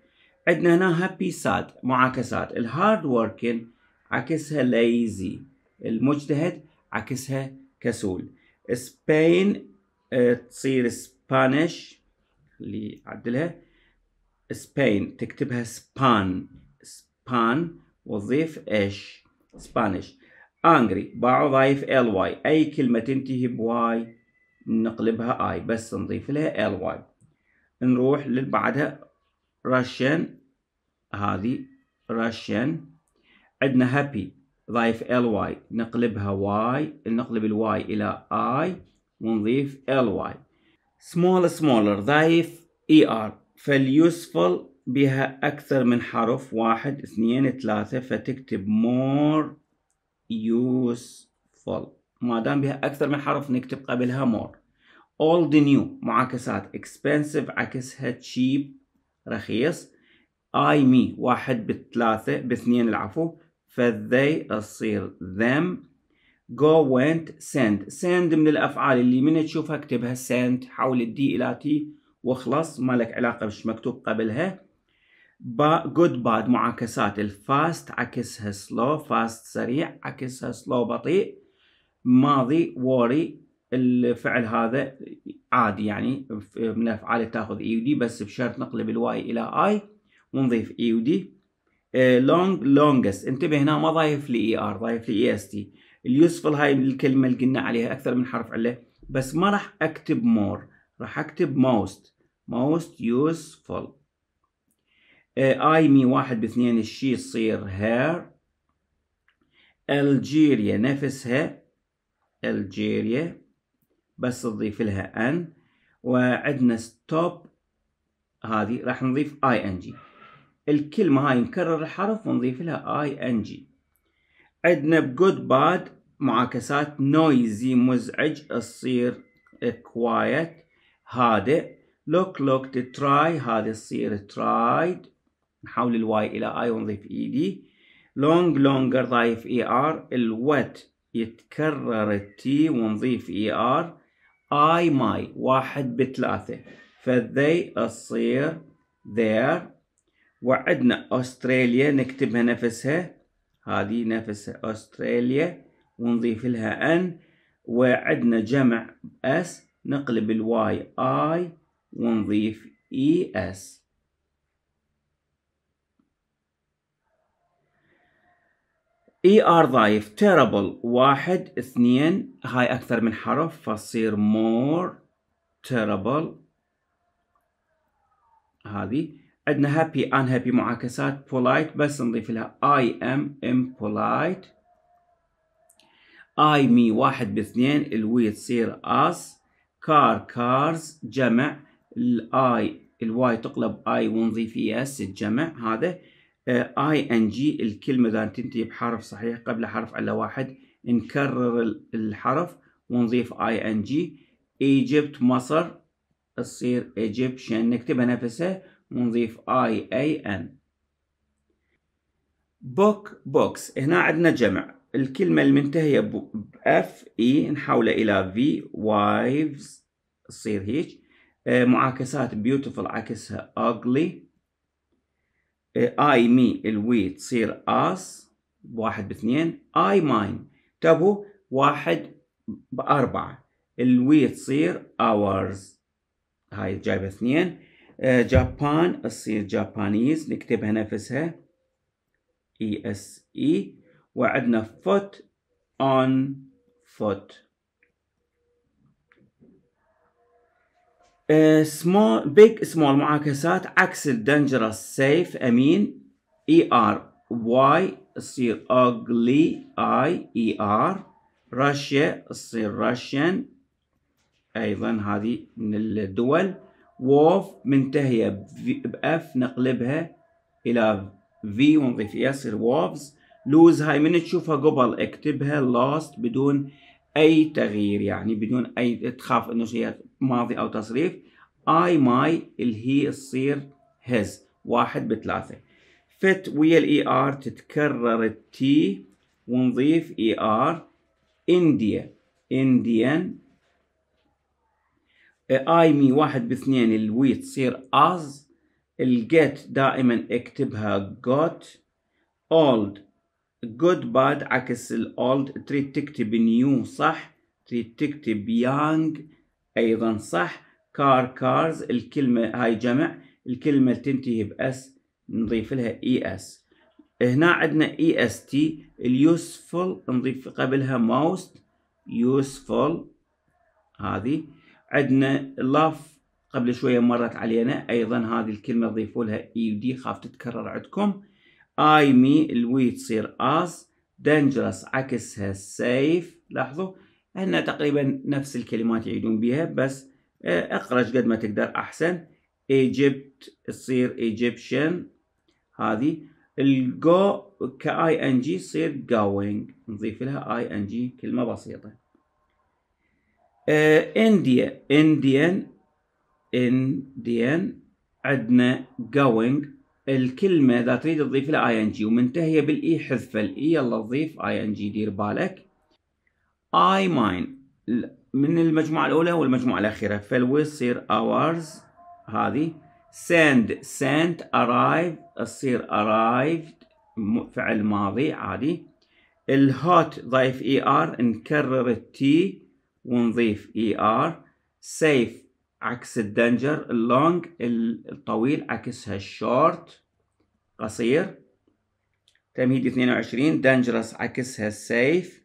عندنا هنا هابي ساد معاكسات الهارد وركن عكسها ليزي المجتهد عكسها كسول سبين آه، تصير سبانش اللي عدلها سبين تكتبها سبان سبان وضيف ايش سبانيش انجري باعوا ضايف ال واي اي كلمه تنتهي بواي نقلبها اي بس نضيف لها ال واي نروح للبعدها راشن هذه راشن عندنا هابي ضايف ال e واي نقلبها واي نقلب الواي الى اي ونضيف ال واي سمول سمولر ضايف اي ER. ار فليسفل بها أكثر من حرف واحد اثنين ثلاثة فتكتب more useful ما دام بها أكثر من حرف نكتب قبلها more old new معاكسات expensive عكسها cheap رخيص I me واحد بالثلاثة باثنين العفو فذي تصير them go went send send من الأفعال اللي من تشوفها اكتبها send حول الدي إلى تي وخلص ما لك علاقة بش مكتوب قبلها با جود باد معاكسات الفاست عكسها سلو فاست سريع عكسها سلو بطيء ماضي ووري الفعل هذا عادي يعني من الافعال تاخذ اي e ودي بس بشرط نقلب الواي الى اي ونضيف اي ودي لونج لونجست انتبه هنا ما ضايف لي اي e ار ضايف لي اي اس تي اليوسفل هاي الكلمه اللي قلنا عليها اكثر من حرف عله بس ما راح اكتب مور راح اكتب موست most useful إيه، اي مي واحد باثنين الشي يصير هير Algeria نفسها Algeria بس نضيف لها ان وعندنا stop هذه راح نضيف ing الكلمة هاي نكرر الحرف ونضيف لها ing عندنا good bad معاكسات noisy مزعج تصير quiet هادئ look look to try هذه تصير tried نحول الواي إلى I ونضيف دي long longer ضايف ER الوات يتكرر التي ونضيف ER I my واحد بثلاثة فذي تصير there وعندنا أستراليا نكتبها نفسها هذه نفسها أستراليا ونضيف لها أن وعندنا جمع اس نقلب الواي اي ونضيف اي اس اي ار ضايف تيربل واحد اثنين هاي اكثر من حرف فتصير مور تيربل هذه عندنا هابي ان هابي معاكسات بولايت بس نضيف لها اي ام ام بولايت اي مي واحد باثنين الوي تصير اس كار كارز جمع الاي الواي تقلب اي ونضيف اي اس الجمع هذا آه، اي ان جي الكلمه اذا تنتهي بحرف صحيح قبل حرف على واحد نكرر الحرف ونضيف اي ان جي ايجيبت مصر تصير ايجيبشن نكتبها نفسها ونضيف اي اي ان بوك بوكس هنا عندنا جمع الكلمة المنتهية ب F E نحولها إلى V wives تصير هيك إيه، معاكسات beautiful عكسها ugly اي مي الوي تصير اس بواحد باثنين اي ماين تبو واحد بأربعة الوي تصير اورز هاي جايبة اثنين جابان إيه، تصير جابانيز نكتبها نفسها اي اس اي وعندنا فوت اون فوت سمول بيج سمول معاكسات عكس الدنجرس سيف امين اي ار واي تصير اوغلي اي اي ار رشيا تصير راشن ايضا هذه من الدول ووف منتهيه باف نقلبها الى في ونضيف اياها تصير ووفز لوز هاي من تشوفها قبل اكتبها لاست بدون اي تغيير يعني بدون اي تخاف انه هي ماضي او تصريف اي ماي اللي هي تصير هز واحد بثلاثه فت ويا الاي ار e تتكرر التي ونضيف اي ار انديا انديان اي مي واحد باثنين الوي تصير از الجيت دائما اكتبها جوت اولد جود باد عكس الاولد تريد تكتب نيو صح تريد تكتب يانج أيضا صح كار كارز الكلمة هاي جمع الكلمة اللي تنتهي بأس نضيف لها اي e اس هنا عندنا اي اس تي اليوسفول نضيف قبلها موست يوسفول هذه عندنا لاف قبل شوية مرت علينا أيضا هذه الكلمة ضيفوا لها اي e دي خاف تتكرر عندكم اي مي الوي تصير اس dangerous عكسها سيف لاحظوا هن تقريبا نفس الكلمات يعيدون بها بس آه، اقرج قد ما تقدر احسن ايجيبت تصير ايجيبشن هذه الجو كاي ان جي تصير جوينج نضيف لها اي ان جي كلمه بسيطه انديا انديان انديان عندنا جوينج الكلمه اذا تريد تضيف لها اي ان جي ومنتهيه بالاي e حذف الاي e، يلا تضيف اي ان جي دير بالك I mine من المجموعة الأولى والمجموعة الأخيرة فالويصير تصير ours هذه send sent arrive تصير arrived فعل ماضي عادي الهوت ضيف اي er. ار نكرر التي ونضيف اي ار سيف عكس الدنجر اللونج الطويل عكسها الشورت قصير تمهيد 22 دنجرس عكسها السيف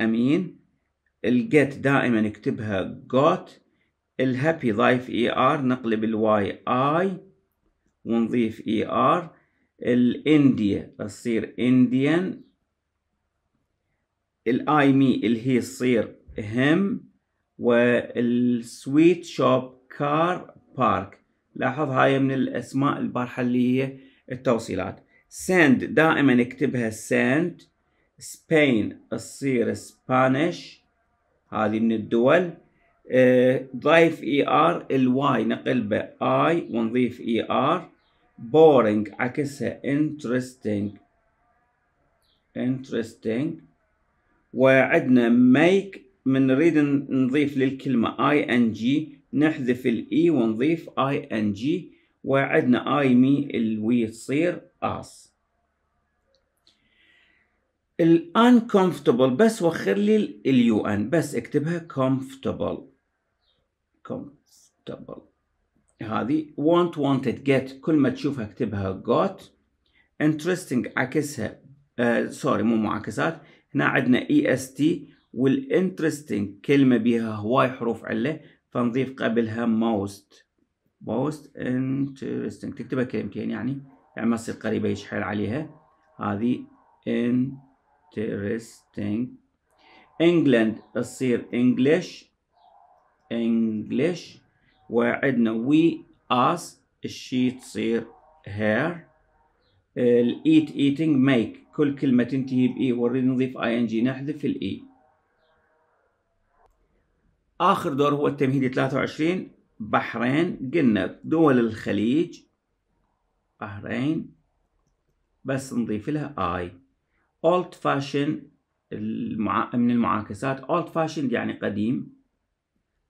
امين الجيت دائما اكتبها جوت الهابي ضايف اي e ار نقلب الواي اي ونضيف اي ار الانديا تصير انديان الاي مي اللي هي تصير هم والسويت شوب كار بارك لاحظ هاي من الاسماء البارحه اللي هي التوصيلات سند دائما اكتبها سند سبين تصير سبانيش هذه من الدول آه، ضيف اي e ار الواي نقل به اي ونضيف اي ار بورينج عكسها انترستينج انترستينج وعندنا ميك من نريد نضيف للكلمة اي ان جي نحذف الاي e ونضيف اي ان جي وعندنا اي مي الوي تصير اس الانكومفتبل بس وخر لي اليو ان بس اكتبها كومفتبل كومفتبل هذه want wanted get كل ما تشوفها اكتبها got interesting عكسها سوري آه، سوري مو معاكسات هنا عندنا اي اس تي والانترستنج كلمة بها هواي حروف علة فنضيف قبلها most most interesting تكتبها كلمتين يعني يعني ما تصير قريبة يشحل عليها هذه in interesting England تصير English English وعندنا we us الشي تصير her eat eating make كل كلمة تنتهي بإي e. وريد نضيف ing نحذف ال e آخر دور هو التمهيدي 23 بحرين قلنا دول الخليج بحرين بس نضيف لها آي اولد فاشن المع... من المعاكسات اولد فاشن يعني قديم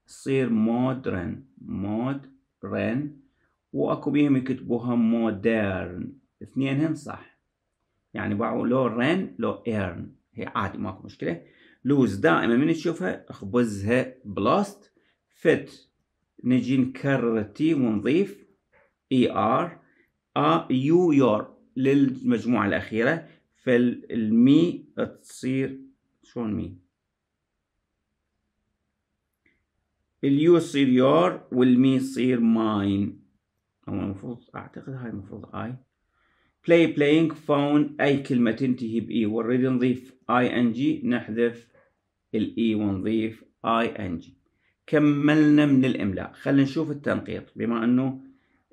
تصير مودرن مودرن واكو بيهم يكتبوها مودرن اثنينهن صح يعني باعوا لو رن لو ايرن هي عادي ماكو مشكله لوز دائما من تشوفها اخبزها بلوست فت نجي نكرر تي ونضيف اي ار ا يو يور للمجموعه الاخيره فالمي تصير شلون مي اليو تصير يور والمي تصير ماين هو المفروض اعتقد هاي المفروض اي بلاي بلاينج فون اي كلمه تنتهي باي e. والريدي نضيف اي ان جي نحذف الاي e ونضيف اي ان جي كملنا من الاملاء خلينا نشوف التنقيط بما انه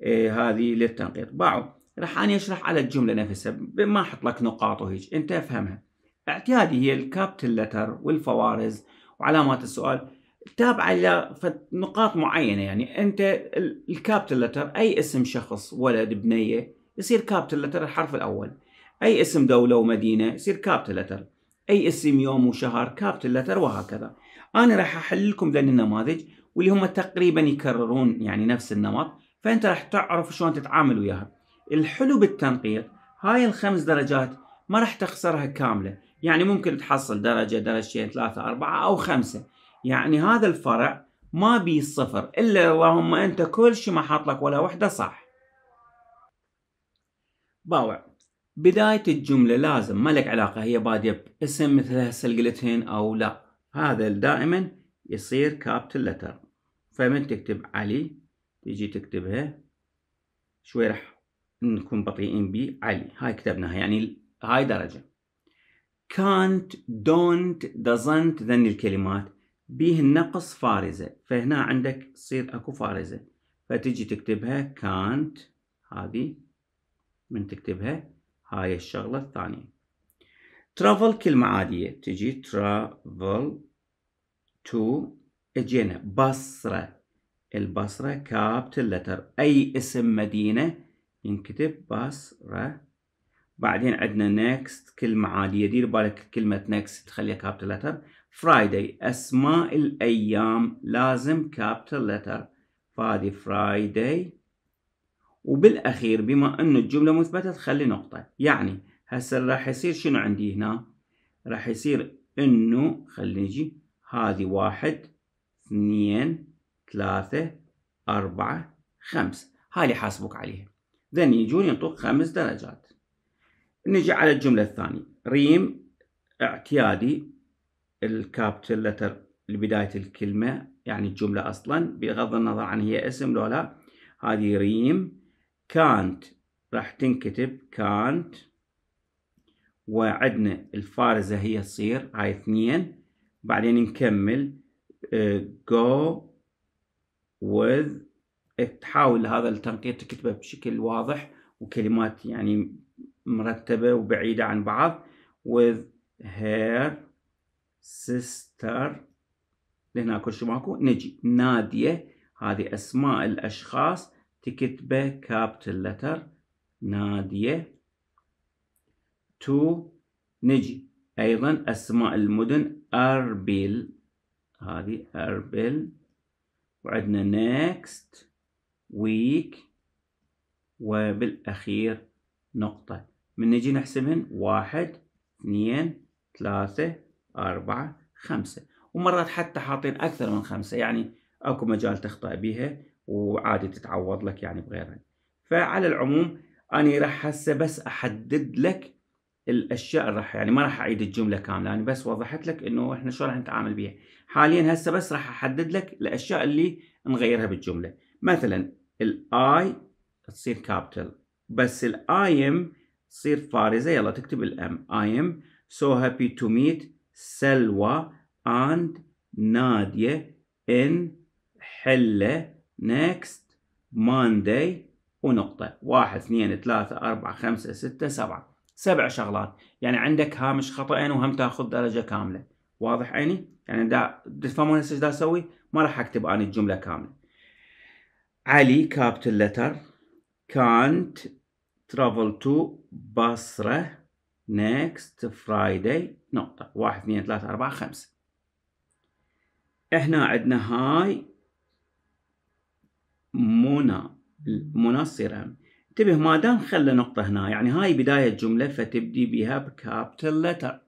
آه هذه للتنقيط باو راح اني أشرح على الجملة نفسها ما أحط لك نقاط وهيج أنت أفهمها اعتيادي هي الكابتل لتر والفوارز وعلامات السؤال تابعة إلى نقاط معينة يعني أنت الكابتل لتر أي اسم شخص ولد بنية يصير كابتل لتر الحرف الأول أي اسم دولة ومدينة يصير كابتل لتر أي اسم يوم وشهر كابتل لتر وهكذا أنا راح أحل لكم ذن النماذج واللي هم تقريبا يكررون يعني نفس النمط فأنت راح تعرف شلون تتعامل وياها الحلو بالتنقيط هاي الخمس درجات ما راح تخسرها كاملة يعني ممكن تحصل درجة درجتين ثلاثة أربعة أو خمسة يعني هذا الفرع ما بيه صفر إلا اللهم أنت كل شيء ما حاط لك ولا وحدة صح باوع بداية الجملة لازم ما لك علاقة هي بادية باسم مثل هالسلقلتين أو لا هذا دائما يصير كابتل لتر فمن تكتب علي تجي تكتبها شوي راح نكون بطيئين به علي هاي كتبناها يعني هاي درجة كانت دونت doesn't ذني الكلمات به النقص فارزة فهنا عندك تصير اكو فارزة فتجي تكتبها كانت هذه من تكتبها هاي الشغلة الثانية ترافل كلمة عادية تجي ترافل تو اجينا بصرة البصرة كابتل لتر اي اسم مدينة ينكتب بس را بعدين عندنا نيكست كلمة عادية دير بالك كلمة نيكست تخليها كابتل لتر فرايداي أسماء الأيام لازم كابتل لتر فادي فرايداي وبالأخير بما أنه الجملة مثبتة تخلي نقطة يعني هسه راح يصير شنو عندي هنا راح يصير أنه خلينا نجي هذه واحد اثنين ثلاثة أربعة خمس هاي اللي حاسبك عليها ذن يجون ينطوك خمس درجات نجي على الجملة الثانية ريم اعتيادي الكابتل لتر لبداية الكلمة يعني الجملة أصلا بغض النظر عن هي اسم لو لا هذه ريم كانت راح تنكتب كانت وعندنا الفارزة هي تصير هاي اثنين بعدين نكمل آه، go with إيه، تحاول هذا التنقيط تكتبه بشكل واضح وكلمات يعني مرتبة وبعيدة عن بعض with her sister لهنا كل شو ماكو نجي نادية هذه أسماء الأشخاص تكتبه capital letter نادية to نجي أيضا أسماء المدن أربيل هذه أربيل وعندنا next ويك وبالأخير نقطة من نجي نحسبهن واحد اثنين ثلاثة أربعة خمسة ومرات حتى حاطين أكثر من خمسة يعني أكو مجال تخطأ بيها وعادي تتعوض لك يعني بغيرها فعلى العموم أنا راح هسه بس أحدد لك الأشياء راح يعني ما راح أعيد الجملة كاملة أنا بس وضحت لك إنه إحنا شلون راح نتعامل بيها حاليا هسه بس راح أحدد لك الأشياء اللي نغيرها بالجملة مثلا الاي تصير كابيتال بس الاي ام تصير فارزه يلا تكتب الام اي ام سو هابي تو ميت سلوى اند ناديه ان حله نيكست ماندي ونقطة واحد اثنين ثلاثة أربعة خمسة ستة سبعة سبع شغلات يعني عندك هامش خطأين وهم تاخذ درجة كاملة واضح عيني؟ يعني دا تفهمون هسه ايش دا اسوي؟ ما راح اكتب اني الجملة كاملة علي كابتن لتر كانت travel to بصرة next Friday نقطة واحد اثنين ثلاثة أربعة خمسة احنا عندنا هاي منى منى صيرم انتبه ما دام خلى نقطة هنا يعني هاي بداية جملة فتبدي بها بكابتل لتر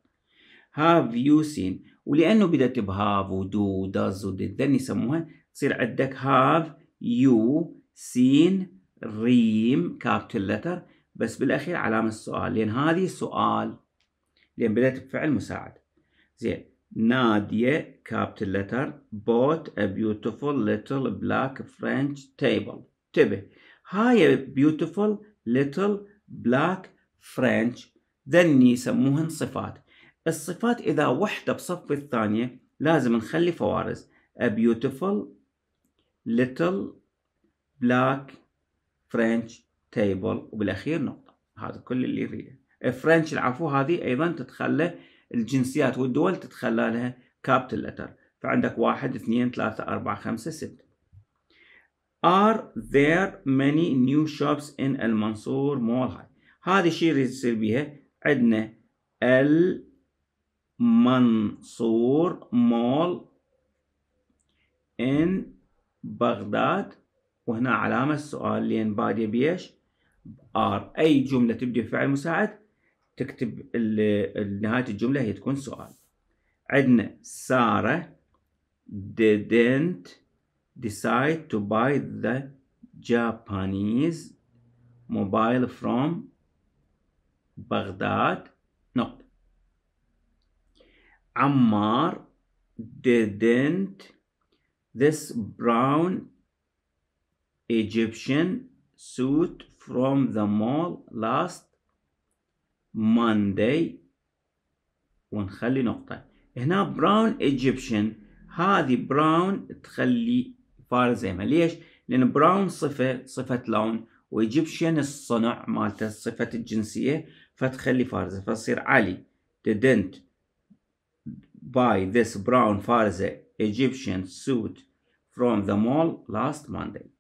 هاف يو سين ولأنه بدت بهاف ودو ودز ودد ذن يسموها تصير عندك هاف يو سين ريم كابتل لتر بس بالاخير علامه السؤال لان هذه سؤال لان بدات بفعل مساعد زين ناديه كابتل لتر بوت ا بيوتيفول ليتل بلاك فرنش تيبل انتبه هاي بيوتيفول ليتل بلاك فرنش ذني يسموهن صفات الصفات اذا وحده بصف الثانيه لازم نخلي فوارز ا بيوتيفول little black French table وبالأخير نقطة هذا كل اللي يريده فرنش العفو هذه أيضا تتخلى الجنسيات والدول تتخلى لها كابتل لتر فعندك واحد اثنين ثلاثة أربعة خمسة ستة Are there many new shops in المنصور مول هاي هذه الشيء اللي يصير بيها عندنا المنصور مول in بغداد وهنا علامة السؤال لأن بادية بيش ار أي جملة تبدي بفعل مساعد تكتب نهاية الجملة هي تكون سؤال عندنا سارة didn't decide to buy the Japanese mobile from بغداد نقطة عمار didn't this brown Egyptian suit from the mall last Monday ونخلي نقطة هنا براون ايجيبشن هذه براون تخلي فار زي ما ليش؟ لأن براون صفة صفة لون وايجيبشن الصنع مالته صفة الجنسية فتخلي فارزة فتصير علي didn't buy this brown فارزة Egyptian suit from the mall last Monday.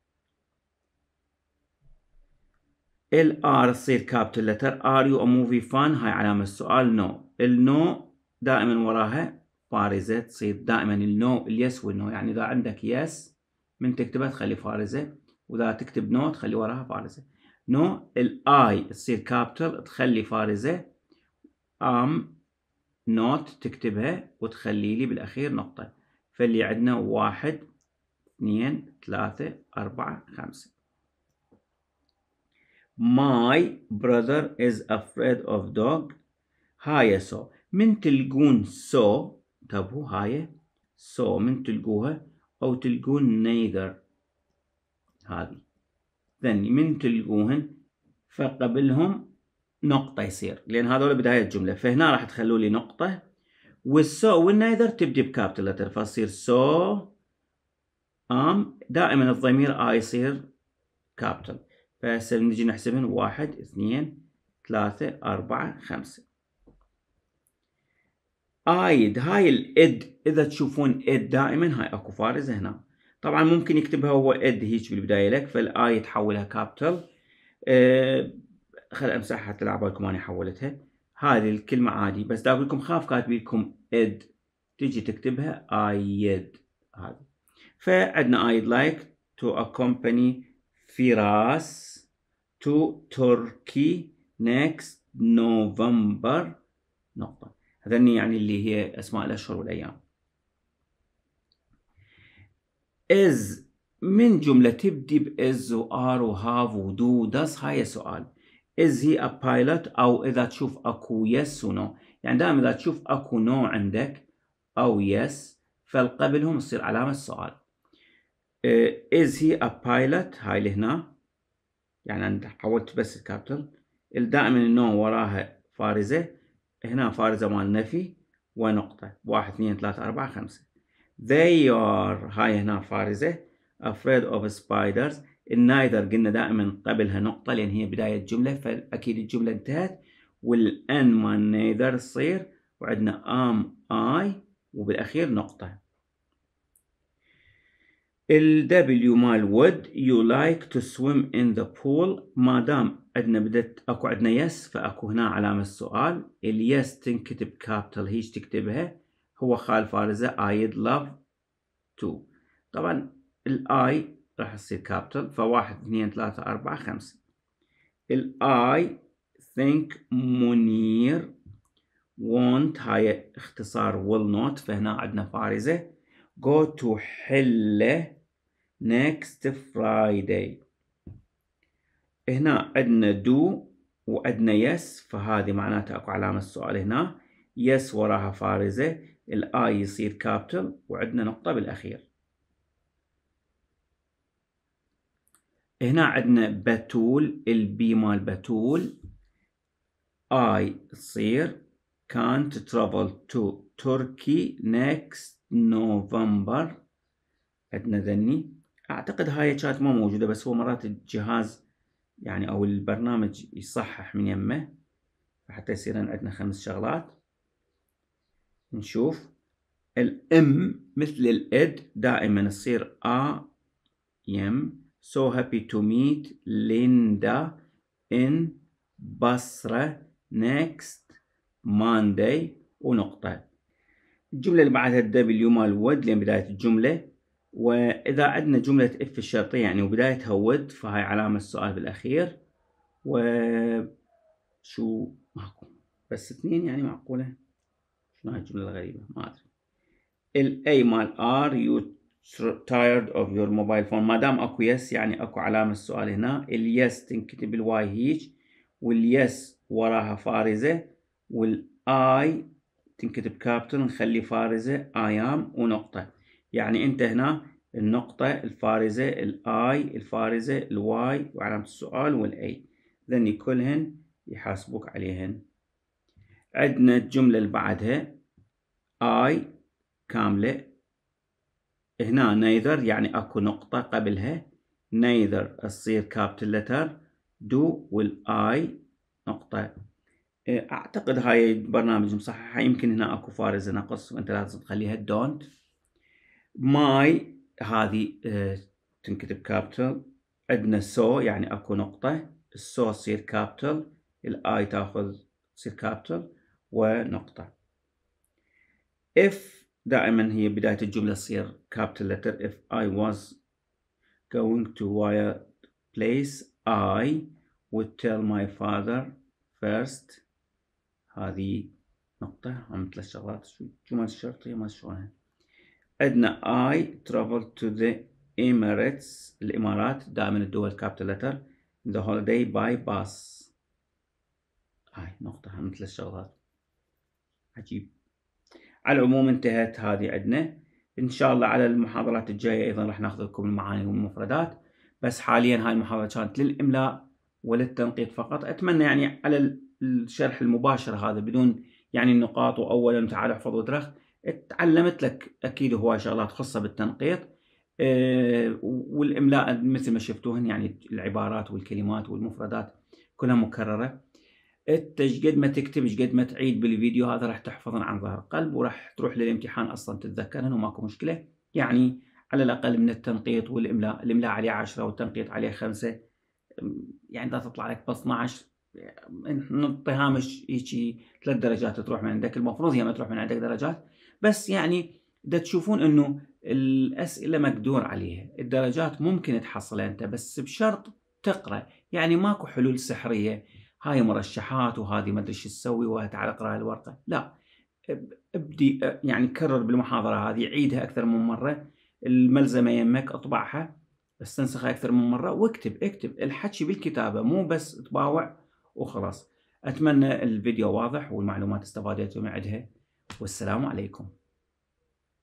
ال R تصير capital letter Are you a movie fan؟ هاي علامة السؤال no النو دائما وراها فارزة تصير دائما النو اليس والنو يعني إذا عندك يس من تكتبها تخلي فارزة وإذا تكتب نو تخلي وراها فارزة نو الاي تصير كابتل تخلي فارزة ام نوت تكتبها وتخلي لي بالأخير نقطة فاللي عندنا واحد اثنين ثلاثة أربعة خمسة My brother is afraid of dog هاي سو من تلقون سو طب هو هاي سو من تلقوها أو تلقون neither هذه ثاني من تلقوهن فقبلهم نقطة يصير لأن هذول بداية الجملة فهنا راح تخلوا لي نقطة والسو والنايذر تبدي بكابتل لتر فتصير سو ام دائما الضمير اي يصير كابتل فهسه نجي نحسبهم واحد اثنين ثلاثة أربعة خمسة آيد هاي الإد إذا تشوفون إد دائما هاي أكو فارزة هنا طبعا ممكن يكتبها هو إد هيك بالبداية لك فالآي تحولها كابتل آه، خل أمسحها حتى لعبالكم أنا حولتها هذه الكلمة عادي بس دا أقول لكم خاف كاتب لكم اد تجي تكتبها ايد هذه فعندنا I'd like to accompany فراس to Turkey next November نقطة هذني يعني اللي هي أسماء الأشهر والأيام is من جملة تبدي ب is و are و have و do does هاي سؤال is he a pilot أو إذا تشوف أكو yes و no. يعني دائما اذا تشوف اكو نو عندك او يس yes فالقبلهم تصير علامه سؤال از هي ا بايلوت هاي اللي هنا يعني انت حولت بس الكابيتال دائما النو وراها فارزه هنا فارزه مال نفي ونقطه واحد اثنين ثلاثه اربعه خمسه they are هاي هنا فارزه afraid of spiders النايدر قلنا دائما قبلها نقطه لان هي بدايه جمله فاكيد الجمله انتهت والان مال نيذر تصير وعندنا ام اي وبالاخير نقطه ال W مال would you like to swim in the pool ما دام عندنا بدت اكو عندنا يس فاكو هنا علامة السؤال اليس تنكتب كابيتال هيش تكتبها هو خال فارزة I'd love to طبعا الاي راح تصير كابيتال فواحد اثنين ثلاثة أربعة خمسة الاي think منير won't هاي اختصار will not فهنا عندنا فارزة go to حلة next Friday هنا عندنا do وعندنا yes فهذه معناتها اكو علامة السؤال هنا yes وراها فارزة i يصير capital وعندنا نقطة بالأخير هنا عندنا بتول البي مال بتول I تصير can't travel to Turkey next November عندنا ذني اعتقد هاي كانت ما موجودة بس هو مرات الجهاز يعني او البرنامج يصحح من يمه حتى يصير عندنا خمس شغلات نشوف الام مثل الاد دائما تصير ا يم so happy to meet Linda in Basra next Monday ونقطة الجملة اللي بعدها W مال would لين بداية الجملة وإذا عندنا جملة إف الشرطية يعني وبدايتها would فهاي علامة السؤال بالأخير وشو معقول بس اثنين يعني معقولة شنو هاي الجملة الغريبة ما أدري ال A مال R you tired of your mobile phone ما دام اكو يس يعني اكو علامة السؤال هنا اليس تنكتب الواي هيج واليس وراها فارزة والاي تنكتب كابتل نخلي فارزة ايام ونقطة يعني انت هنا النقطة الفارزة الاي الفارزة الواي وعلامة السؤال والاي ذني كلهن يحاسبوك عليهن عندنا الجملة اللي بعدها اي كاملة هنا نيذر يعني اكو نقطة قبلها نيذر تصير كابتل لتر دو والاي نقطة إيه، اعتقد هاي البرنامج مصحح يمكن هنا اكو فارزة نقص وانت لازم تخليها دونت ماي هذه إيه، تنكتب كابيتال عندنا سو يعني اكو نقطة السو تصير كابيتال الاي تاخذ تصير كابيتال ونقطة if دائما هي بداية الجملة تصير capital letter if I was going to wire place I would tell my father first هذه نقطة عم ثلاث شغلات شو جمل الشرطية ما شلونها عندنا I traveled to the Emirates الإمارات دائما الدول كابيتال لتر the holiday by bus هاي نقطة عم ثلاث شغلات عجيب على العموم انتهت هذه عندنا ان شاء الله على المحاضرات الجاية ايضا راح ناخذ لكم المعاني والمفردات بس حاليا هاي المحاضرة كانت للاملاء وللتنقيط فقط أتمنى يعني على الشرح المباشر هذا بدون يعني النقاط وأولا تعال احفظ ودرخ تعلمت لك أكيد هواي شغلات خاصة بالتنقيط أه والإملاء مثل ما شفتوهن يعني العبارات والكلمات والمفردات كلها مكررة انت قد ما تكتب قد ما تعيد بالفيديو هذا راح تحفظن عن ظهر قلب وراح تروح للامتحان اصلا تتذكرهن وماكو مشكله يعني على الاقل من التنقيط والاملاء الاملاء عليه 10 والتنقيط عليه 5 يعني اذا تطلع لك ب 12 نط هامش هيجي ثلاث درجات تروح من عندك المفروض هي ما تروح من عندك درجات بس يعني دا تشوفون انه الاسئله مقدور عليها الدرجات ممكن تحصلها انت بس بشرط تقرا يعني ماكو حلول سحريه هاي مرشحات وهذه ما ادري شو تسوي وتعال اقرا الورقه لا ابدي يعني كرر بالمحاضره هذه عيدها اكثر من مره الملزمه يمك اطبعها استنسخها أكثر من مرة واكتب اكتب الحكي بالكتابة مو بس تباوع وخلاص أتمنى الفيديو واضح والمعلومات استفادتوا من عندها والسلام عليكم